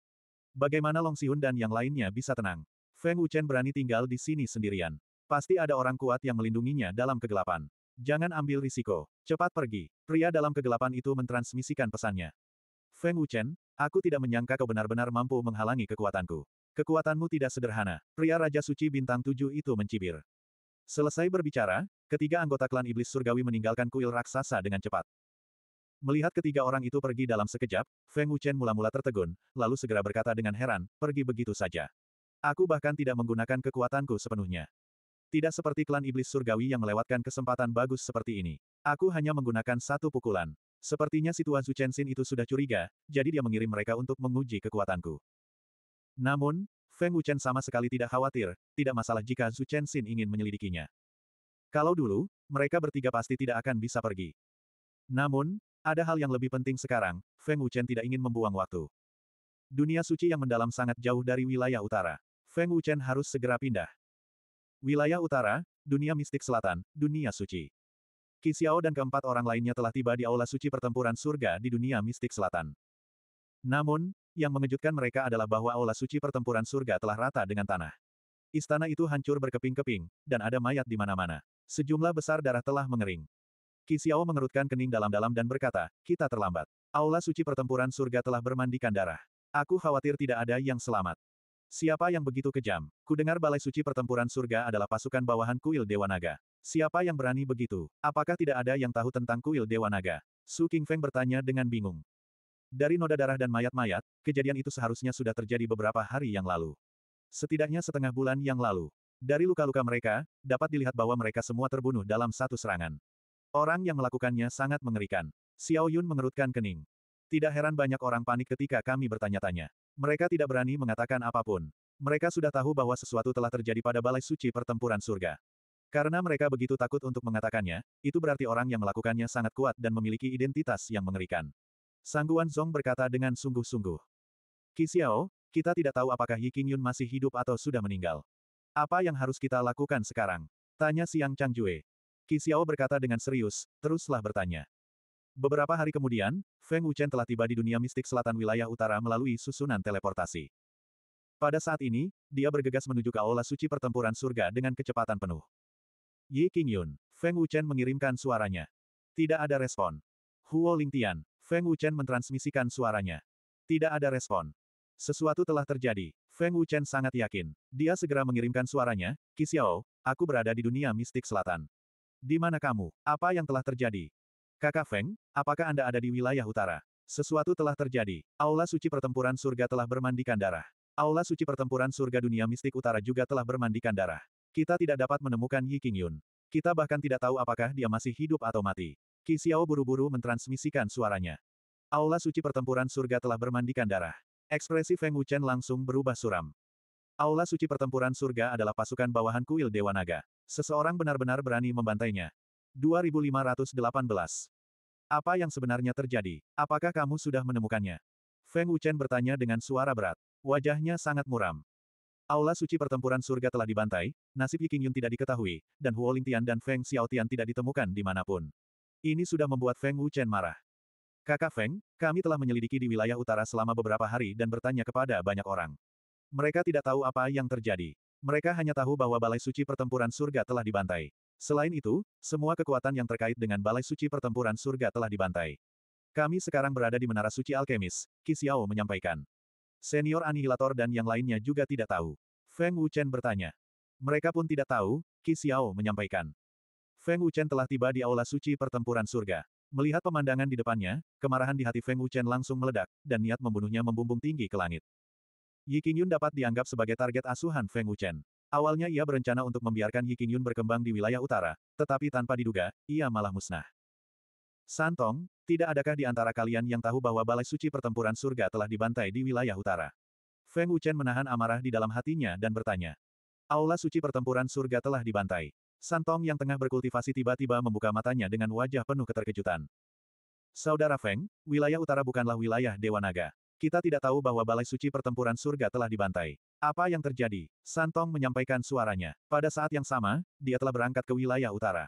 Bagaimana Long Sihun dan yang lainnya bisa tenang? Feng Wuchen berani tinggal di sini sendirian. Pasti ada orang kuat yang melindunginya dalam kegelapan. Jangan ambil risiko. Cepat pergi. Pria dalam kegelapan itu mentransmisikan pesannya. Feng Wuchen, Aku tidak menyangka kau benar-benar mampu menghalangi kekuatanku. Kekuatanmu tidak sederhana. Pria Raja Suci Bintang Tujuh itu mencibir. Selesai berbicara, ketiga anggota klan Iblis Surgawi meninggalkan kuil raksasa dengan cepat. Melihat ketiga orang itu pergi dalam sekejap, Feng Wuchen mula-mula tertegun, lalu segera berkata dengan heran, pergi begitu saja. Aku bahkan tidak menggunakan kekuatanku sepenuhnya. Tidak seperti klan Iblis Surgawi yang melewatkan kesempatan bagus seperti ini. Aku hanya menggunakan satu pukulan. Sepertinya si Tuan Su Chen itu sudah curiga, jadi dia mengirim mereka untuk menguji kekuatanku. Namun, Feng Wuchen sama sekali tidak khawatir, tidak masalah jika Su Chen ingin menyelidikinya. Kalau dulu, mereka bertiga pasti tidak akan bisa pergi. Namun, ada hal yang lebih penting sekarang, Feng Wuchen tidak ingin membuang waktu. Dunia suci yang mendalam sangat jauh dari wilayah utara. Feng Wuchen harus segera pindah. Wilayah utara, dunia mistik selatan, dunia suci. Xiao dan keempat orang lainnya telah tiba di aula suci pertempuran surga di dunia mistik selatan. Namun, yang mengejutkan mereka adalah bahwa aula suci pertempuran surga telah rata dengan tanah. Istana itu hancur berkeping-keping, dan ada mayat di mana-mana. Sejumlah besar darah telah mengering. Xiao mengerutkan kening dalam-dalam dan berkata, kita terlambat. Aula suci pertempuran surga telah bermandikan darah. Aku khawatir tidak ada yang selamat. Siapa yang begitu kejam? Kudengar balai suci pertempuran surga adalah pasukan bawahan kuil Dewa Naga. Siapa yang berani begitu? Apakah tidak ada yang tahu tentang kuil Dewa Naga? Su Qingfeng bertanya dengan bingung. Dari noda darah dan mayat-mayat, kejadian itu seharusnya sudah terjadi beberapa hari yang lalu. Setidaknya setengah bulan yang lalu. Dari luka-luka mereka, dapat dilihat bahwa mereka semua terbunuh dalam satu serangan. Orang yang melakukannya sangat mengerikan. Xiao Yun mengerutkan kening. Tidak heran banyak orang panik ketika kami bertanya-tanya. Mereka tidak berani mengatakan apapun. Mereka sudah tahu bahwa sesuatu telah terjadi pada Balai Suci Pertempuran Surga. Karena mereka begitu takut untuk mengatakannya, itu berarti orang yang melakukannya sangat kuat dan memiliki identitas yang mengerikan. Sangguan Zong berkata dengan sungguh-sungguh. Kisiao, kita tidak tahu apakah Yi Qingyun masih hidup atau sudah meninggal. Apa yang harus kita lakukan sekarang? Tanya Siang Chang Changjue. Kisiao berkata dengan serius, teruslah bertanya. Beberapa hari kemudian, Feng Wuchen telah tiba di dunia mistik selatan wilayah utara melalui susunan teleportasi. Pada saat ini, dia bergegas menuju ke aula suci pertempuran surga dengan kecepatan penuh. Yi Qingyun. Feng Wuchen mengirimkan suaranya. Tidak ada respon. Huo Lingtian. Feng Wuchen mentransmisikan suaranya. Tidak ada respon. Sesuatu telah terjadi. Feng Wuchen sangat yakin. Dia segera mengirimkan suaranya, Qixiao, aku berada di dunia mistik selatan. Di mana kamu? Apa yang telah terjadi? Kakak Feng, apakah Anda ada di wilayah utara? Sesuatu telah terjadi. Aula suci pertempuran surga telah bermandikan darah. Aula suci pertempuran surga dunia mistik utara juga telah bermandikan darah. Kita tidak dapat menemukan Yi Qingyun. Kita bahkan tidak tahu apakah dia masih hidup atau mati. Qi Xiao buru-buru mentransmisikan suaranya. Aula suci pertempuran surga telah bermandikan darah. Ekspresi Feng Wuchen langsung berubah suram. Aula suci pertempuran surga adalah pasukan bawahan kuil Dewa Naga. Seseorang benar-benar berani membantainya. 2518 Apa yang sebenarnya terjadi? Apakah kamu sudah menemukannya? Feng Wuchen bertanya dengan suara berat. Wajahnya sangat muram. Aula suci pertempuran surga telah dibantai, nasib Yi Qingyun tidak diketahui, dan Huo Lingtian dan Feng Xiaotian tidak ditemukan di dimanapun. Ini sudah membuat Feng Wuchen marah. Kakak Feng, kami telah menyelidiki di wilayah utara selama beberapa hari dan bertanya kepada banyak orang. Mereka tidak tahu apa yang terjadi. Mereka hanya tahu bahwa Balai Suci Pertempuran Surga telah dibantai. Selain itu, semua kekuatan yang terkait dengan Balai Suci Pertempuran Surga telah dibantai. Kami sekarang berada di Menara Suci Alkemis, Qi Xiao menyampaikan. Senior anihilator dan yang lainnya juga tidak tahu. Feng Wuchen bertanya. Mereka pun tidak tahu, Qi Xiao menyampaikan. Feng Wuchen telah tiba di aula suci pertempuran surga. Melihat pemandangan di depannya, kemarahan di hati Feng Wuchen langsung meledak, dan niat membunuhnya membumbung tinggi ke langit. Yi Qingyun dapat dianggap sebagai target asuhan Feng Wuchen. Awalnya ia berencana untuk membiarkan Yi Qingyun berkembang di wilayah utara, tetapi tanpa diduga, ia malah musnah. Santong, tidak adakah di antara kalian yang tahu bahwa Balai Suci Pertempuran Surga telah dibantai di wilayah utara? Feng Wuchen menahan amarah di dalam hatinya dan bertanya. Aula Suci Pertempuran Surga telah dibantai. Santong yang tengah berkultivasi tiba-tiba membuka matanya dengan wajah penuh keterkejutan. Saudara Feng, wilayah utara bukanlah wilayah Dewa Naga. Kita tidak tahu bahwa Balai Suci Pertempuran Surga telah dibantai. Apa yang terjadi? Santong menyampaikan suaranya. Pada saat yang sama, dia telah berangkat ke wilayah utara.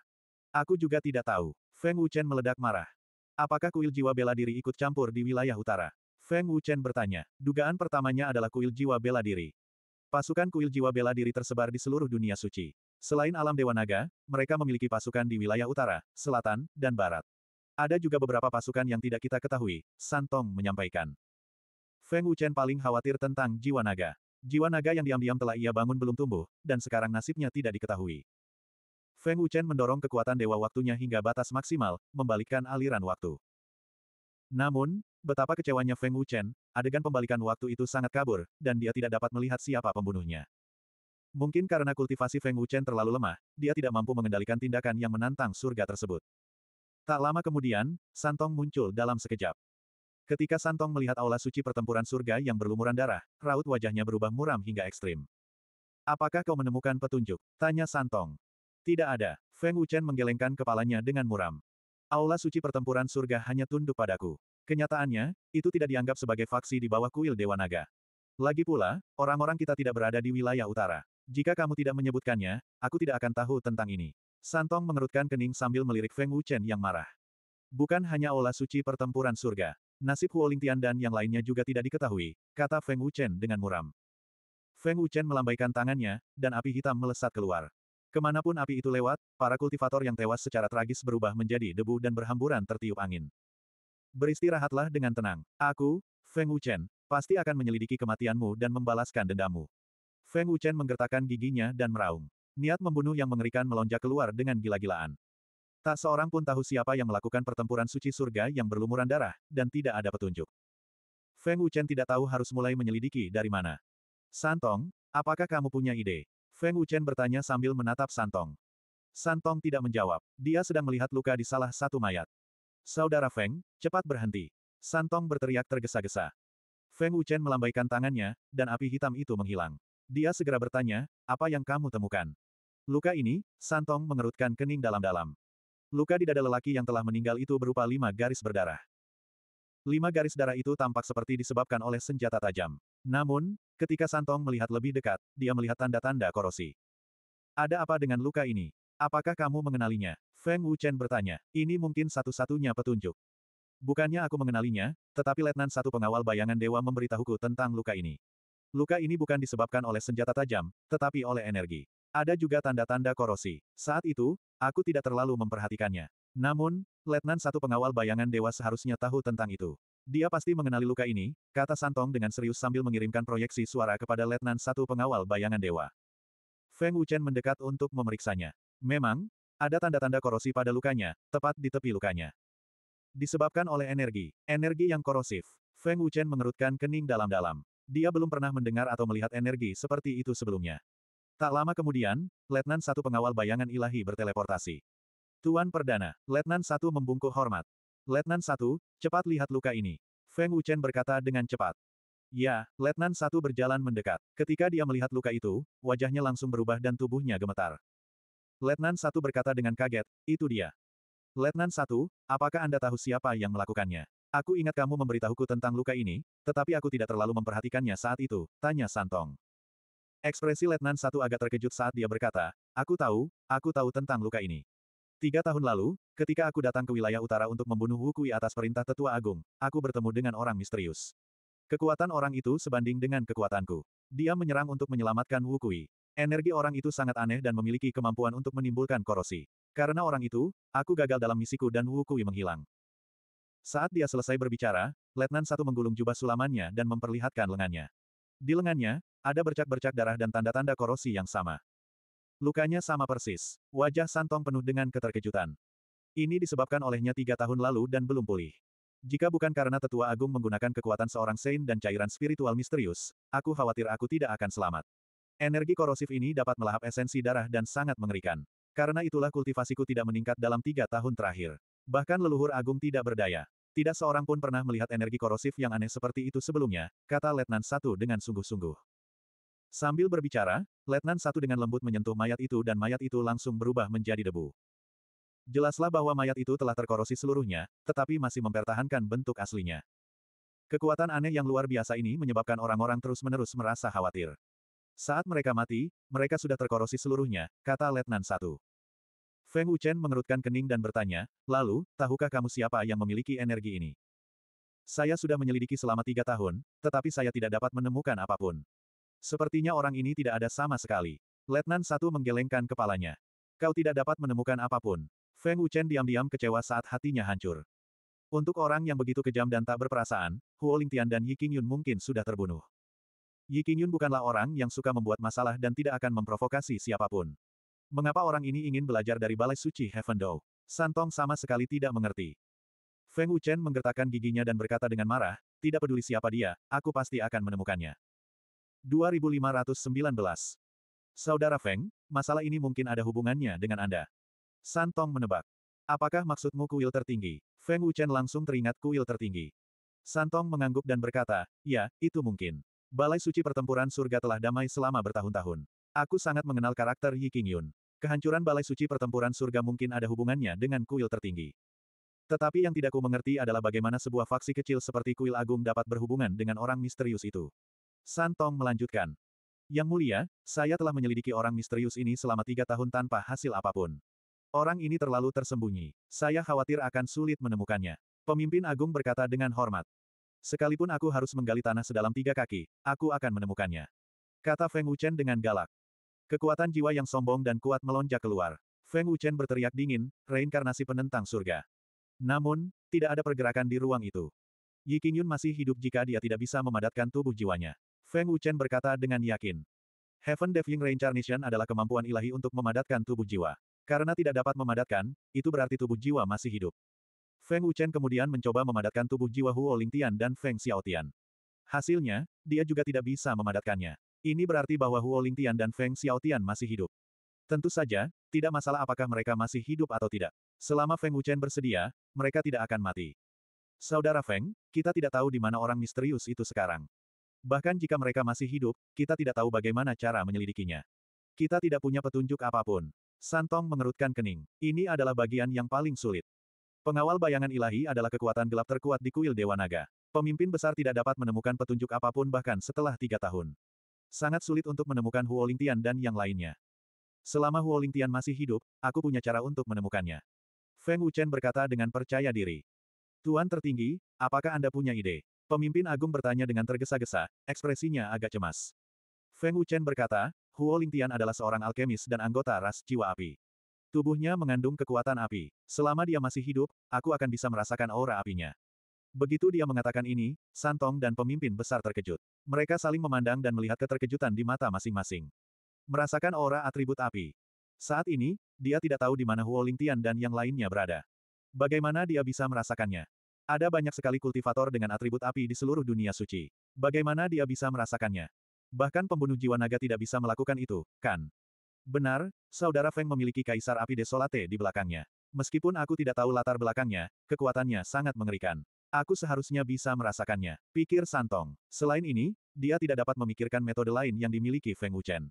Aku juga tidak tahu. Feng Wuchen meledak marah. Apakah kuil jiwa bela diri ikut campur di wilayah utara? Feng Wuchen bertanya. Dugaan pertamanya adalah kuil jiwa bela diri. Pasukan kuil jiwa bela diri tersebar di seluruh dunia suci. Selain alam Dewa Naga, mereka memiliki pasukan di wilayah utara, selatan, dan barat. Ada juga beberapa pasukan yang tidak kita ketahui, Santong menyampaikan. Feng Wuchen paling khawatir tentang jiwa naga. Jiwa naga yang diam-diam telah ia bangun belum tumbuh, dan sekarang nasibnya tidak diketahui. Feng Wuchen mendorong kekuatan dewa waktunya hingga batas maksimal, membalikkan aliran waktu. Namun, betapa kecewanya Feng Wuchen, adegan pembalikan waktu itu sangat kabur, dan dia tidak dapat melihat siapa pembunuhnya. Mungkin karena kultivasi Feng Wuchen terlalu lemah, dia tidak mampu mengendalikan tindakan yang menantang surga tersebut. Tak lama kemudian, Santong muncul dalam sekejap. Ketika Santong melihat aula suci pertempuran surga yang berlumuran darah, raut wajahnya berubah muram hingga ekstrim. Apakah kau menemukan petunjuk? Tanya Santong. Tidak ada. Feng Wuchen menggelengkan kepalanya dengan muram. Aula suci pertempuran surga hanya tunduk padaku. Kenyataannya, itu tidak dianggap sebagai faksi di bawah kuil Dewa Naga. Lagi pula, orang-orang kita tidak berada di wilayah utara. Jika kamu tidak menyebutkannya, aku tidak akan tahu tentang ini. Santong mengerutkan kening sambil melirik Feng Wuchen yang marah. Bukan hanya aula suci pertempuran surga. Nasib Tian dan yang lainnya juga tidak diketahui, kata Feng Wuchen dengan muram. Feng Wuchen melambaikan tangannya, dan api hitam melesat keluar. Kemanapun api itu lewat, para kultivator yang tewas secara tragis berubah menjadi debu dan berhamburan tertiup angin. Beristirahatlah dengan tenang. Aku, Feng Wuchen, pasti akan menyelidiki kematianmu dan membalaskan dendammu. Feng Wuchen menggertakkan giginya dan meraung. Niat membunuh yang mengerikan melonjak keluar dengan gila-gilaan. Tak seorang pun tahu siapa yang melakukan pertempuran suci surga yang berlumuran darah, dan tidak ada petunjuk. Feng Wuchen tidak tahu harus mulai menyelidiki dari mana. Santong, apakah kamu punya ide? Feng Wuchen bertanya sambil menatap Santong. Santong tidak menjawab. Dia sedang melihat luka di salah satu mayat. Saudara Feng, cepat berhenti. Santong berteriak tergesa-gesa. Feng Wuchen melambaikan tangannya, dan api hitam itu menghilang. Dia segera bertanya, apa yang kamu temukan? Luka ini, Santong mengerutkan kening dalam-dalam. Luka di dada lelaki yang telah meninggal itu berupa lima garis berdarah. Lima garis darah itu tampak seperti disebabkan oleh senjata tajam. Namun, ketika Santong melihat lebih dekat, dia melihat tanda-tanda korosi. Ada apa dengan luka ini? Apakah kamu mengenalinya? Feng Wuchen bertanya. Ini mungkin satu-satunya petunjuk. Bukannya aku mengenalinya, tetapi letnan satu pengawal bayangan dewa memberitahuku tentang luka ini. Luka ini bukan disebabkan oleh senjata tajam, tetapi oleh energi. Ada juga tanda-tanda korosi. Saat itu, aku tidak terlalu memperhatikannya. Namun, Letnan satu pengawal bayangan dewa seharusnya tahu tentang itu. Dia pasti mengenali luka ini, kata Santong dengan serius sambil mengirimkan proyeksi suara kepada Letnan satu pengawal bayangan dewa. Feng Wuchen mendekat untuk memeriksanya. Memang, ada tanda-tanda korosi pada lukanya, tepat di tepi lukanya. Disebabkan oleh energi, energi yang korosif. Feng Wuchen mengerutkan kening dalam-dalam. Dia belum pernah mendengar atau melihat energi seperti itu sebelumnya. Tak lama kemudian, Letnan satu pengawal bayangan ilahi berteleportasi. Tuan Perdana, Letnan Satu membungkuk hormat. Letnan Satu, cepat lihat luka ini. Feng Wuchen berkata dengan cepat. Ya, Letnan Satu berjalan mendekat. Ketika dia melihat luka itu, wajahnya langsung berubah dan tubuhnya gemetar. Letnan Satu berkata dengan kaget, itu dia. Letnan Satu, apakah Anda tahu siapa yang melakukannya? Aku ingat kamu memberitahuku tentang luka ini, tetapi aku tidak terlalu memperhatikannya saat itu, tanya Santong. Ekspresi Letnan Satu agak terkejut saat dia berkata, aku tahu, aku tahu tentang luka ini. Tiga tahun lalu, ketika aku datang ke wilayah utara untuk membunuh Wu Kui atas perintah tetua agung, aku bertemu dengan orang misterius. Kekuatan orang itu sebanding dengan kekuatanku. Dia menyerang untuk menyelamatkan Wu Kui. Energi orang itu sangat aneh dan memiliki kemampuan untuk menimbulkan korosi. Karena orang itu, aku gagal dalam misiku dan Wu Kui menghilang. Saat dia selesai berbicara, Letnan satu menggulung jubah sulamannya dan memperlihatkan lengannya. Di lengannya, ada bercak-bercak darah dan tanda-tanda korosi yang sama. Lukanya sama persis. Wajah Santong penuh dengan keterkejutan. Ini disebabkan olehnya tiga tahun lalu dan belum pulih. Jika bukan karena tetua agung menggunakan kekuatan seorang Saint dan cairan spiritual misterius, aku khawatir aku tidak akan selamat. Energi korosif ini dapat melahap esensi darah dan sangat mengerikan. Karena itulah kultivasiku tidak meningkat dalam tiga tahun terakhir. Bahkan leluhur agung tidak berdaya. Tidak seorang pun pernah melihat energi korosif yang aneh seperti itu sebelumnya, kata Letnan Satu dengan sungguh-sungguh. Sambil berbicara, Letnan satu dengan lembut menyentuh mayat itu dan mayat itu langsung berubah menjadi debu. Jelaslah bahwa mayat itu telah terkorosi seluruhnya, tetapi masih mempertahankan bentuk aslinya. Kekuatan aneh yang luar biasa ini menyebabkan orang-orang terus-menerus merasa khawatir. Saat mereka mati, mereka sudah terkorosi seluruhnya, kata Letnan satu. Feng Wuchen mengerutkan kening dan bertanya, lalu, tahukah kamu siapa yang memiliki energi ini? Saya sudah menyelidiki selama tiga tahun, tetapi saya tidak dapat menemukan apapun. Sepertinya orang ini tidak ada sama sekali. Letnan satu menggelengkan kepalanya. Kau tidak dapat menemukan apapun. Feng Wuchen diam-diam kecewa saat hatinya hancur. Untuk orang yang begitu kejam dan tak berperasaan, Huo Lingtian dan Yi Qingyun mungkin sudah terbunuh. Yi Qingyun bukanlah orang yang suka membuat masalah dan tidak akan memprovokasi siapapun. Mengapa orang ini ingin belajar dari Balai Suci Heaven Dao? Santong sama sekali tidak mengerti. Feng Wuchen menggertakkan giginya dan berkata dengan marah, tidak peduli siapa dia, aku pasti akan menemukannya. 2519. Saudara Feng, masalah ini mungkin ada hubungannya dengan Anda. Santong menebak. Apakah maksudmu kuil tertinggi? Feng Wuchen langsung teringat kuil tertinggi. Santong mengangguk dan berkata, ya, itu mungkin. Balai suci pertempuran surga telah damai selama bertahun-tahun. Aku sangat mengenal karakter Yi Qingyun. Kehancuran balai suci pertempuran surga mungkin ada hubungannya dengan kuil tertinggi. Tetapi yang tidak ku mengerti adalah bagaimana sebuah faksi kecil seperti kuil agung dapat berhubungan dengan orang misterius itu. Santong melanjutkan. Yang mulia, saya telah menyelidiki orang misterius ini selama tiga tahun tanpa hasil apapun. Orang ini terlalu tersembunyi. Saya khawatir akan sulit menemukannya. Pemimpin agung berkata dengan hormat. Sekalipun aku harus menggali tanah sedalam tiga kaki, aku akan menemukannya. Kata Feng Wuchen dengan galak. Kekuatan jiwa yang sombong dan kuat melonjak keluar. Feng Wuchen berteriak dingin, reinkarnasi penentang surga. Namun, tidak ada pergerakan di ruang itu. Yi Qingyun masih hidup jika dia tidak bisa memadatkan tubuh jiwanya. Feng Wuchen berkata dengan yakin. Heaven Diving Reincarnation adalah kemampuan ilahi untuk memadatkan tubuh jiwa. Karena tidak dapat memadatkan, itu berarti tubuh jiwa masih hidup. Feng Wuchen kemudian mencoba memadatkan tubuh jiwa Huo Lingtian dan Feng Xiaotian. Hasilnya, dia juga tidak bisa memadatkannya. Ini berarti bahwa Huo Lingtian dan Feng Xiaotian masih hidup. Tentu saja, tidak masalah apakah mereka masih hidup atau tidak. Selama Feng Wuchen bersedia, mereka tidak akan mati. Saudara Feng, kita tidak tahu di mana orang misterius itu sekarang. Bahkan jika mereka masih hidup, kita tidak tahu bagaimana cara menyelidikinya. Kita tidak punya petunjuk apapun. Santong mengerutkan kening. Ini adalah bagian yang paling sulit. Pengawal bayangan ilahi adalah kekuatan gelap terkuat di kuil Dewa Naga. Pemimpin besar tidak dapat menemukan petunjuk apapun bahkan setelah tiga tahun. Sangat sulit untuk menemukan Huolingtian dan yang lainnya. Selama Huolingtian masih hidup, aku punya cara untuk menemukannya. Feng Wuchen berkata dengan percaya diri. Tuan tertinggi, apakah Anda punya ide? Pemimpin agung bertanya dengan tergesa-gesa, ekspresinya agak cemas. Feng Wuchen berkata, Huo Lingtian adalah seorang alkemis dan anggota ras jiwa api. Tubuhnya mengandung kekuatan api. Selama dia masih hidup, aku akan bisa merasakan aura apinya. Begitu dia mengatakan ini, Santong dan pemimpin besar terkejut. Mereka saling memandang dan melihat keterkejutan di mata masing-masing. Merasakan aura atribut api. Saat ini, dia tidak tahu di mana Huo Lingtian dan yang lainnya berada. Bagaimana dia bisa merasakannya? Ada banyak sekali kultivator dengan atribut api di seluruh dunia suci. Bagaimana dia bisa merasakannya? Bahkan pembunuh jiwa naga tidak bisa melakukan itu, kan? Benar, saudara Feng memiliki kaisar api desolate di belakangnya. Meskipun aku tidak tahu latar belakangnya, kekuatannya sangat mengerikan. Aku seharusnya bisa merasakannya, pikir Santong. Selain ini, dia tidak dapat memikirkan metode lain yang dimiliki Feng Wuchen.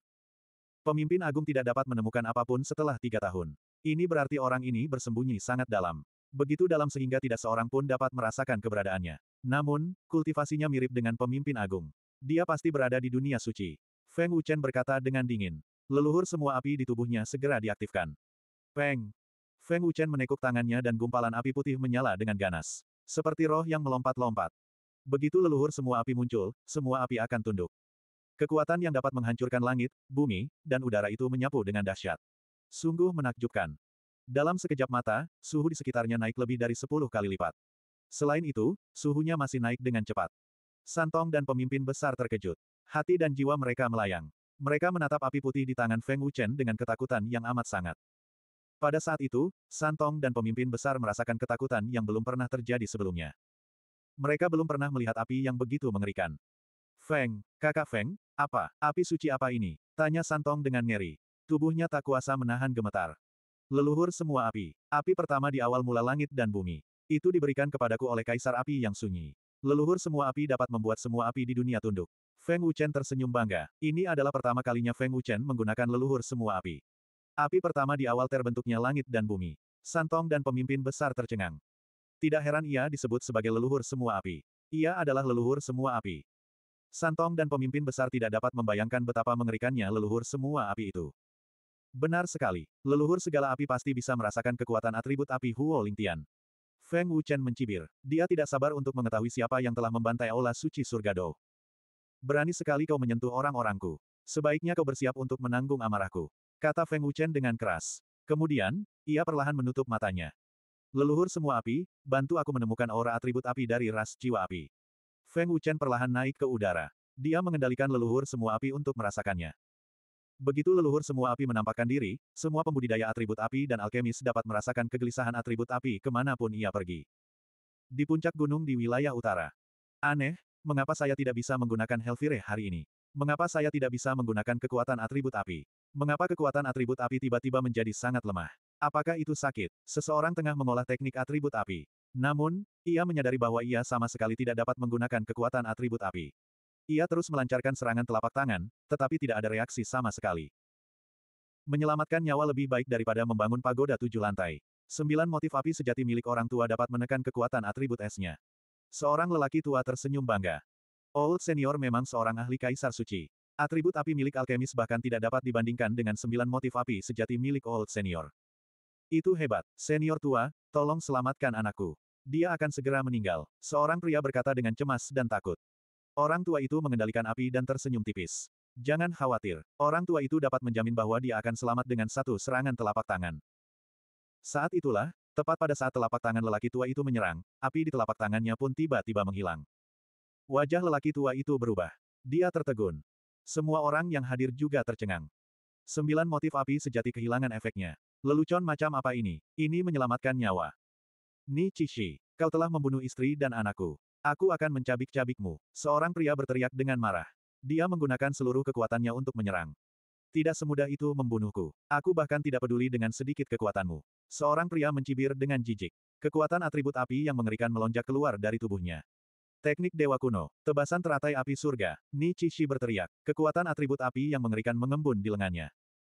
Pemimpin agung tidak dapat menemukan apapun setelah tiga tahun. Ini berarti orang ini bersembunyi sangat dalam. Begitu dalam sehingga tidak seorang pun dapat merasakan keberadaannya. Namun, kultivasinya mirip dengan pemimpin agung. Dia pasti berada di dunia suci. Feng Wuchen berkata dengan dingin. Leluhur semua api di tubuhnya segera diaktifkan. Peng! Feng Wuchen menekuk tangannya dan gumpalan api putih menyala dengan ganas. Seperti roh yang melompat-lompat. Begitu leluhur semua api muncul, semua api akan tunduk. Kekuatan yang dapat menghancurkan langit, bumi, dan udara itu menyapu dengan dahsyat. Sungguh menakjubkan. Dalam sekejap mata, suhu di sekitarnya naik lebih dari 10 kali lipat. Selain itu, suhunya masih naik dengan cepat. Santong dan pemimpin besar terkejut. Hati dan jiwa mereka melayang. Mereka menatap api putih di tangan Feng Wuchen dengan ketakutan yang amat sangat. Pada saat itu, Santong dan pemimpin besar merasakan ketakutan yang belum pernah terjadi sebelumnya. Mereka belum pernah melihat api yang begitu mengerikan. Feng, kakak Feng, apa, api suci apa ini? Tanya Santong dengan ngeri. Tubuhnya tak kuasa menahan gemetar. Leluhur semua api. Api pertama di awal mula langit dan bumi. Itu diberikan kepadaku oleh kaisar api yang sunyi. Leluhur semua api dapat membuat semua api di dunia tunduk. Feng Wuchen tersenyum bangga. Ini adalah pertama kalinya Feng Wuchen menggunakan leluhur semua api. Api pertama di awal terbentuknya langit dan bumi. Santong dan pemimpin besar tercengang. Tidak heran ia disebut sebagai leluhur semua api. Ia adalah leluhur semua api. Santong dan pemimpin besar tidak dapat membayangkan betapa mengerikannya leluhur semua api itu. Benar sekali, leluhur segala api pasti bisa merasakan kekuatan atribut api Huo Lingtian. Feng Wuchen mencibir. Dia tidak sabar untuk mengetahui siapa yang telah membantai Aula Suci Surga Surgado. Berani sekali kau menyentuh orang-orangku. Sebaiknya kau bersiap untuk menanggung amarahku. Kata Feng Wuchen dengan keras. Kemudian, ia perlahan menutup matanya. Leluhur semua api, bantu aku menemukan aura atribut api dari ras jiwa api. Feng Wuchen perlahan naik ke udara. Dia mengendalikan leluhur semua api untuk merasakannya. Begitu leluhur semua api menampakkan diri, semua pembudidaya atribut api dan alkemis dapat merasakan kegelisahan atribut api kemanapun ia pergi. Di puncak gunung di wilayah utara. Aneh, mengapa saya tidak bisa menggunakan Helvire hari ini? Mengapa saya tidak bisa menggunakan kekuatan atribut api? Mengapa kekuatan atribut api tiba-tiba menjadi sangat lemah? Apakah itu sakit? Seseorang tengah mengolah teknik atribut api. Namun, ia menyadari bahwa ia sama sekali tidak dapat menggunakan kekuatan atribut api. Ia terus melancarkan serangan telapak tangan, tetapi tidak ada reaksi sama sekali. Menyelamatkan nyawa lebih baik daripada membangun pagoda tujuh lantai. Sembilan motif api sejati milik orang tua dapat menekan kekuatan atribut esnya. Seorang lelaki tua tersenyum bangga. Old Senior memang seorang ahli kaisar suci. Atribut api milik alkemis bahkan tidak dapat dibandingkan dengan sembilan motif api sejati milik Old Senior. Itu hebat, Senior tua, tolong selamatkan anakku. Dia akan segera meninggal. Seorang pria berkata dengan cemas dan takut. Orang tua itu mengendalikan api dan tersenyum tipis. Jangan khawatir, orang tua itu dapat menjamin bahwa dia akan selamat dengan satu serangan telapak tangan. Saat itulah, tepat pada saat telapak tangan lelaki tua itu menyerang, api di telapak tangannya pun tiba-tiba menghilang. Wajah lelaki tua itu berubah. Dia tertegun. Semua orang yang hadir juga tercengang. Sembilan motif api sejati kehilangan efeknya. Lelucon macam apa ini? Ini menyelamatkan nyawa. Ni Cici, kau telah membunuh istri dan anakku. Aku akan mencabik-cabikmu, seorang pria berteriak dengan marah. Dia menggunakan seluruh kekuatannya untuk menyerang. Tidak semudah itu membunuhku. Aku bahkan tidak peduli dengan sedikit kekuatanmu. Seorang pria mencibir dengan jijik. Kekuatan atribut api yang mengerikan melonjak keluar dari tubuhnya. Teknik Dewa Kuno, tebasan teratai api surga, Ni Chishi berteriak, kekuatan atribut api yang mengerikan mengembun di lengannya.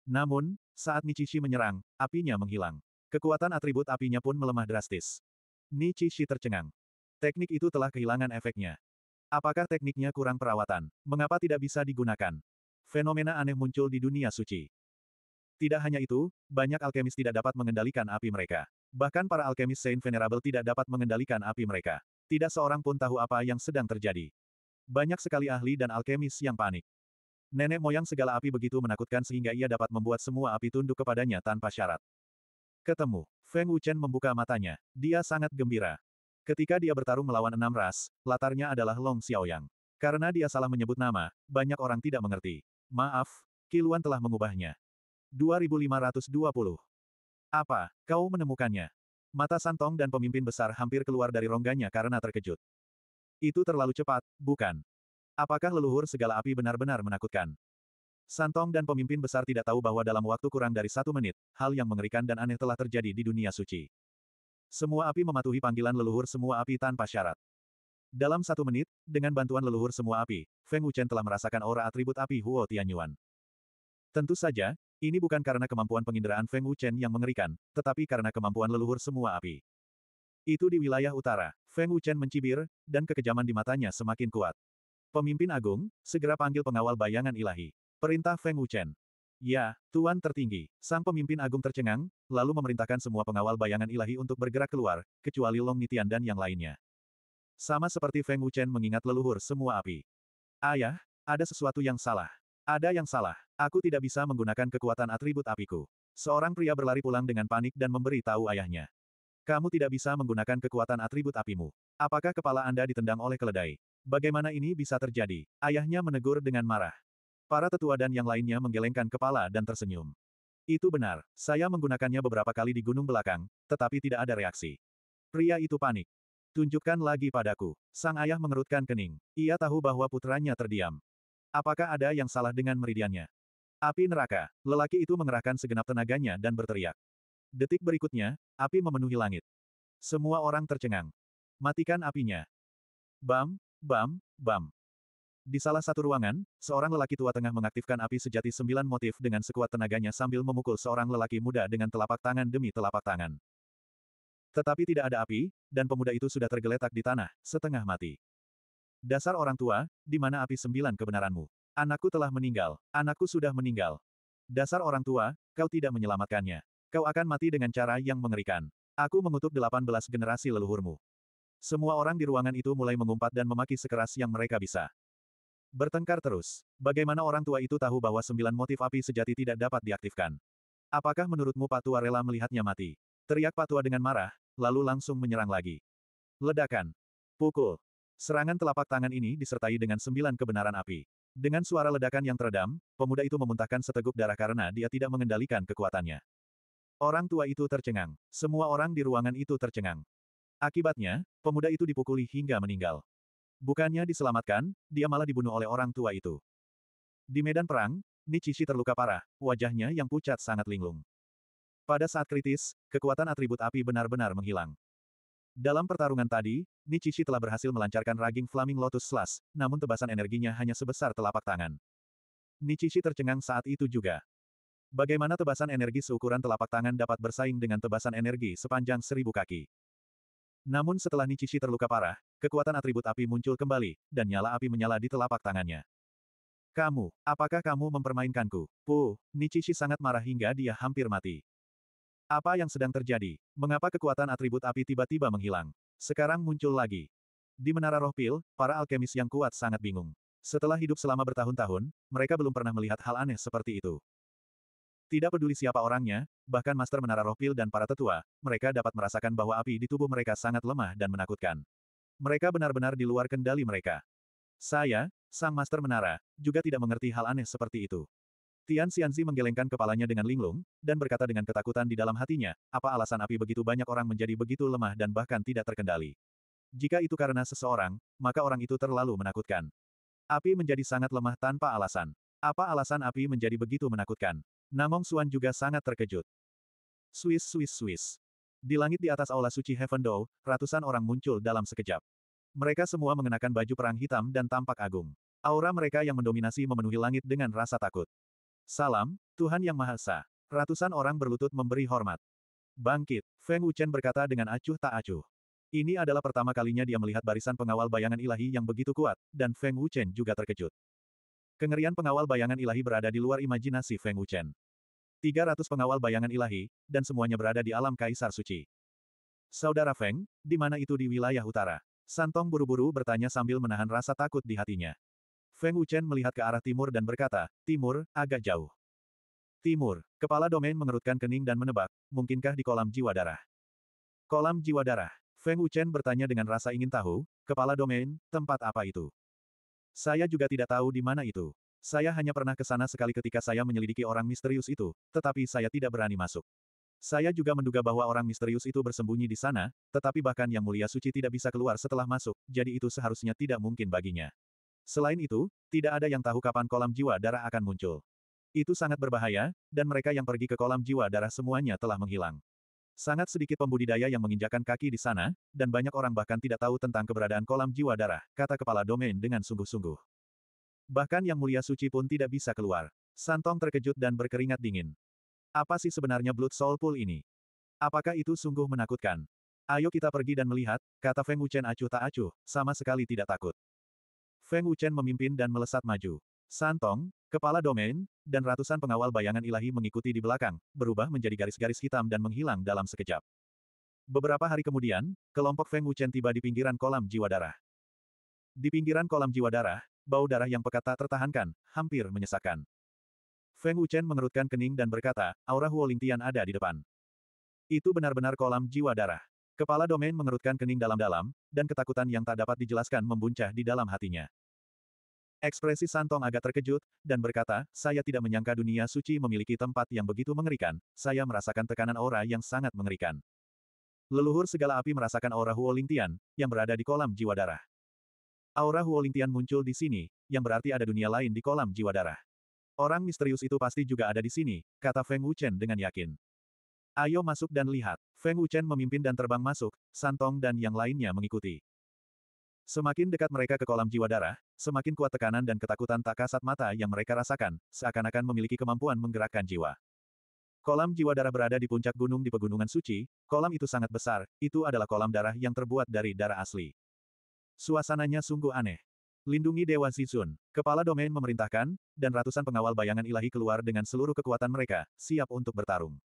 Namun, saat Ni Chishi menyerang, apinya menghilang. Kekuatan atribut apinya pun melemah drastis. Ni Chishi tercengang. Teknik itu telah kehilangan efeknya. Apakah tekniknya kurang perawatan? Mengapa tidak bisa digunakan? Fenomena aneh muncul di dunia suci. Tidak hanya itu, banyak alkemis tidak dapat mengendalikan api mereka. Bahkan para alkemis Saint Venerable tidak dapat mengendalikan api mereka. Tidak seorang pun tahu apa yang sedang terjadi. Banyak sekali ahli dan alkemis yang panik. Nenek moyang segala api begitu menakutkan sehingga ia dapat membuat semua api tunduk kepadanya tanpa syarat. Ketemu, Feng Wuchen membuka matanya. Dia sangat gembira. Ketika dia bertarung melawan enam ras, latarnya adalah Long Xiaoyang. Karena dia salah menyebut nama, banyak orang tidak mengerti. Maaf, Kiluan telah mengubahnya. 2520. Apa, kau menemukannya? Mata Santong dan pemimpin besar hampir keluar dari rongganya karena terkejut. Itu terlalu cepat, bukan? Apakah leluhur segala api benar-benar menakutkan? Santong dan pemimpin besar tidak tahu bahwa dalam waktu kurang dari satu menit, hal yang mengerikan dan aneh telah terjadi di dunia suci. Semua api mematuhi panggilan leluhur semua api tanpa syarat. Dalam satu menit, dengan bantuan leluhur semua api, Feng Wuchen telah merasakan aura atribut api Huo Tianyuan. Tentu saja, ini bukan karena kemampuan penginderaan Feng Wuchen yang mengerikan, tetapi karena kemampuan leluhur semua api. Itu di wilayah utara, Feng Wuchen mencibir, dan kekejaman di matanya semakin kuat. Pemimpin agung, segera panggil pengawal bayangan ilahi. Perintah Feng Wuchen. Ya, Tuan tertinggi, sang pemimpin agung tercengang, lalu memerintahkan semua pengawal bayangan ilahi untuk bergerak keluar, kecuali Long Nitian dan yang lainnya. Sama seperti Feng Wuchen mengingat leluhur semua api. Ayah, ada sesuatu yang salah. Ada yang salah. Aku tidak bisa menggunakan kekuatan atribut apiku. Seorang pria berlari pulang dengan panik dan memberi tahu ayahnya. Kamu tidak bisa menggunakan kekuatan atribut apimu. Apakah kepala Anda ditendang oleh keledai? Bagaimana ini bisa terjadi? Ayahnya menegur dengan marah. Para tetua dan yang lainnya menggelengkan kepala dan tersenyum. Itu benar, saya menggunakannya beberapa kali di gunung belakang, tetapi tidak ada reaksi. Pria itu panik. Tunjukkan lagi padaku. Sang ayah mengerutkan kening. Ia tahu bahwa putranya terdiam. Apakah ada yang salah dengan meridiannya? Api neraka. Lelaki itu mengerahkan segenap tenaganya dan berteriak. Detik berikutnya, api memenuhi langit. Semua orang tercengang. Matikan apinya. Bam, bam, bam. Di salah satu ruangan, seorang lelaki tua tengah mengaktifkan api sejati sembilan motif dengan sekuat tenaganya sambil memukul seorang lelaki muda dengan telapak tangan demi telapak tangan. Tetapi tidak ada api, dan pemuda itu sudah tergeletak di tanah, setengah mati. Dasar orang tua, di mana api sembilan kebenaranmu? Anakku telah meninggal, anakku sudah meninggal. Dasar orang tua, kau tidak menyelamatkannya. Kau akan mati dengan cara yang mengerikan. Aku mengutuk delapan belas generasi leluhurmu. Semua orang di ruangan itu mulai mengumpat dan memaki sekeras yang mereka bisa. Bertengkar terus. Bagaimana orang tua itu tahu bahwa sembilan motif api sejati tidak dapat diaktifkan? Apakah menurutmu Patua rela melihatnya mati? Teriak Patua dengan marah, lalu langsung menyerang lagi. Ledakan. Pukul. Serangan telapak tangan ini disertai dengan sembilan kebenaran api. Dengan suara ledakan yang teredam, pemuda itu memuntahkan seteguk darah karena dia tidak mengendalikan kekuatannya. Orang tua itu tercengang. Semua orang di ruangan itu tercengang. Akibatnya, pemuda itu dipukuli hingga meninggal. Bukannya diselamatkan, dia malah dibunuh oleh orang tua itu. Di medan perang, Nichishi terluka parah, wajahnya yang pucat sangat linglung. Pada saat kritis, kekuatan atribut api benar-benar menghilang. Dalam pertarungan tadi, Nichishi telah berhasil melancarkan raging Flaming Lotus Slash, namun tebasan energinya hanya sebesar telapak tangan. Nichishi tercengang saat itu juga. Bagaimana tebasan energi seukuran telapak tangan dapat bersaing dengan tebasan energi sepanjang seribu kaki? Namun setelah Nichishi terluka parah, Kekuatan atribut api muncul kembali, dan nyala api menyala di telapak tangannya. Kamu, apakah kamu mempermainkanku? Pu, Nichishi sangat marah hingga dia hampir mati. Apa yang sedang terjadi? Mengapa kekuatan atribut api tiba-tiba menghilang? Sekarang muncul lagi. Di Menara Roh Pil, para alkemis yang kuat sangat bingung. Setelah hidup selama bertahun-tahun, mereka belum pernah melihat hal aneh seperti itu. Tidak peduli siapa orangnya, bahkan Master Menara Roh Pil dan para tetua, mereka dapat merasakan bahwa api di tubuh mereka sangat lemah dan menakutkan. Mereka benar-benar di luar kendali mereka. Saya, sang master menara, juga tidak mengerti hal aneh seperti itu. Tian Xianzi menggelengkan kepalanya dengan linglung, dan berkata dengan ketakutan di dalam hatinya, apa alasan api begitu banyak orang menjadi begitu lemah dan bahkan tidak terkendali. Jika itu karena seseorang, maka orang itu terlalu menakutkan. Api menjadi sangat lemah tanpa alasan. Apa alasan api menjadi begitu menakutkan? Namong Suan juga sangat terkejut. Swiss Swiss Swiss. Di langit di atas aula suci Heaven Dao, ratusan orang muncul dalam sekejap. Mereka semua mengenakan baju perang hitam dan tampak agung. Aura mereka yang mendominasi memenuhi langit dengan rasa takut. Salam, Tuhan Yang Maha Esa. Ratusan orang berlutut memberi hormat. Bangkit, Feng Wuchen berkata dengan acuh tak acuh. Ini adalah pertama kalinya dia melihat barisan pengawal bayangan ilahi yang begitu kuat, dan Feng Wuchen juga terkejut. Kengerian pengawal bayangan ilahi berada di luar imajinasi Feng Wuchen. 300 pengawal bayangan ilahi, dan semuanya berada di alam Kaisar Suci. Saudara Feng, di mana itu di wilayah utara? Santong buru-buru bertanya sambil menahan rasa takut di hatinya. Feng Wuchen melihat ke arah timur dan berkata, timur, agak jauh. Timur, kepala domain mengerutkan kening dan menebak, mungkinkah di kolam jiwa darah? Kolam jiwa darah. Feng Wuchen bertanya dengan rasa ingin tahu, kepala domain, tempat apa itu? Saya juga tidak tahu di mana itu. Saya hanya pernah ke sana sekali ketika saya menyelidiki orang misterius itu, tetapi saya tidak berani masuk. Saya juga menduga bahwa orang misterius itu bersembunyi di sana, tetapi bahkan Yang Mulia Suci tidak bisa keluar setelah masuk, jadi itu seharusnya tidak mungkin baginya. Selain itu, tidak ada yang tahu kapan kolam jiwa darah akan muncul. Itu sangat berbahaya, dan mereka yang pergi ke kolam jiwa darah semuanya telah menghilang. Sangat sedikit pembudidaya yang menginjakan kaki di sana, dan banyak orang bahkan tidak tahu tentang keberadaan kolam jiwa darah, kata kepala domain dengan sungguh-sungguh. Bahkan Yang Mulia Suci pun tidak bisa keluar. Santong terkejut dan berkeringat dingin. Apa sih sebenarnya Blood Soul Pool ini? Apakah itu sungguh menakutkan? Ayo kita pergi dan melihat, kata Feng Wuchen acuh tak acuh, sama sekali tidak takut. Feng Wuchen memimpin dan melesat maju. Santong, kepala domain, dan ratusan pengawal bayangan ilahi mengikuti di belakang, berubah menjadi garis-garis hitam dan menghilang dalam sekejap. Beberapa hari kemudian, kelompok Feng Wuchen tiba di pinggiran kolam jiwa darah. Di pinggiran kolam jiwa darah, bau darah yang pekat tak tertahankan, hampir menyesakkan. Feng Wuchen mengerutkan kening dan berkata, aura Huolingtian ada di depan. Itu benar-benar kolam jiwa darah. Kepala domain mengerutkan kening dalam-dalam, dan ketakutan yang tak dapat dijelaskan membuncah di dalam hatinya. Ekspresi Santong agak terkejut, dan berkata, saya tidak menyangka dunia suci memiliki tempat yang begitu mengerikan, saya merasakan tekanan aura yang sangat mengerikan. Leluhur segala api merasakan aura Huolingtian, yang berada di kolam jiwa darah. Aura Huolingtian muncul di sini, yang berarti ada dunia lain di kolam jiwa darah. Orang misterius itu pasti juga ada di sini, kata Feng Wuchen dengan yakin. Ayo masuk dan lihat. Feng Wuchen memimpin dan terbang masuk, Santong dan yang lainnya mengikuti. Semakin dekat mereka ke kolam jiwa darah, semakin kuat tekanan dan ketakutan tak kasat mata yang mereka rasakan, seakan-akan memiliki kemampuan menggerakkan jiwa. Kolam jiwa darah berada di puncak gunung di Pegunungan Suci, kolam itu sangat besar, itu adalah kolam darah yang terbuat dari darah asli. Suasananya sungguh aneh. Lindungi Dewa Zizun, kepala domain memerintahkan, dan ratusan pengawal bayangan ilahi keluar dengan seluruh kekuatan mereka, siap untuk bertarung.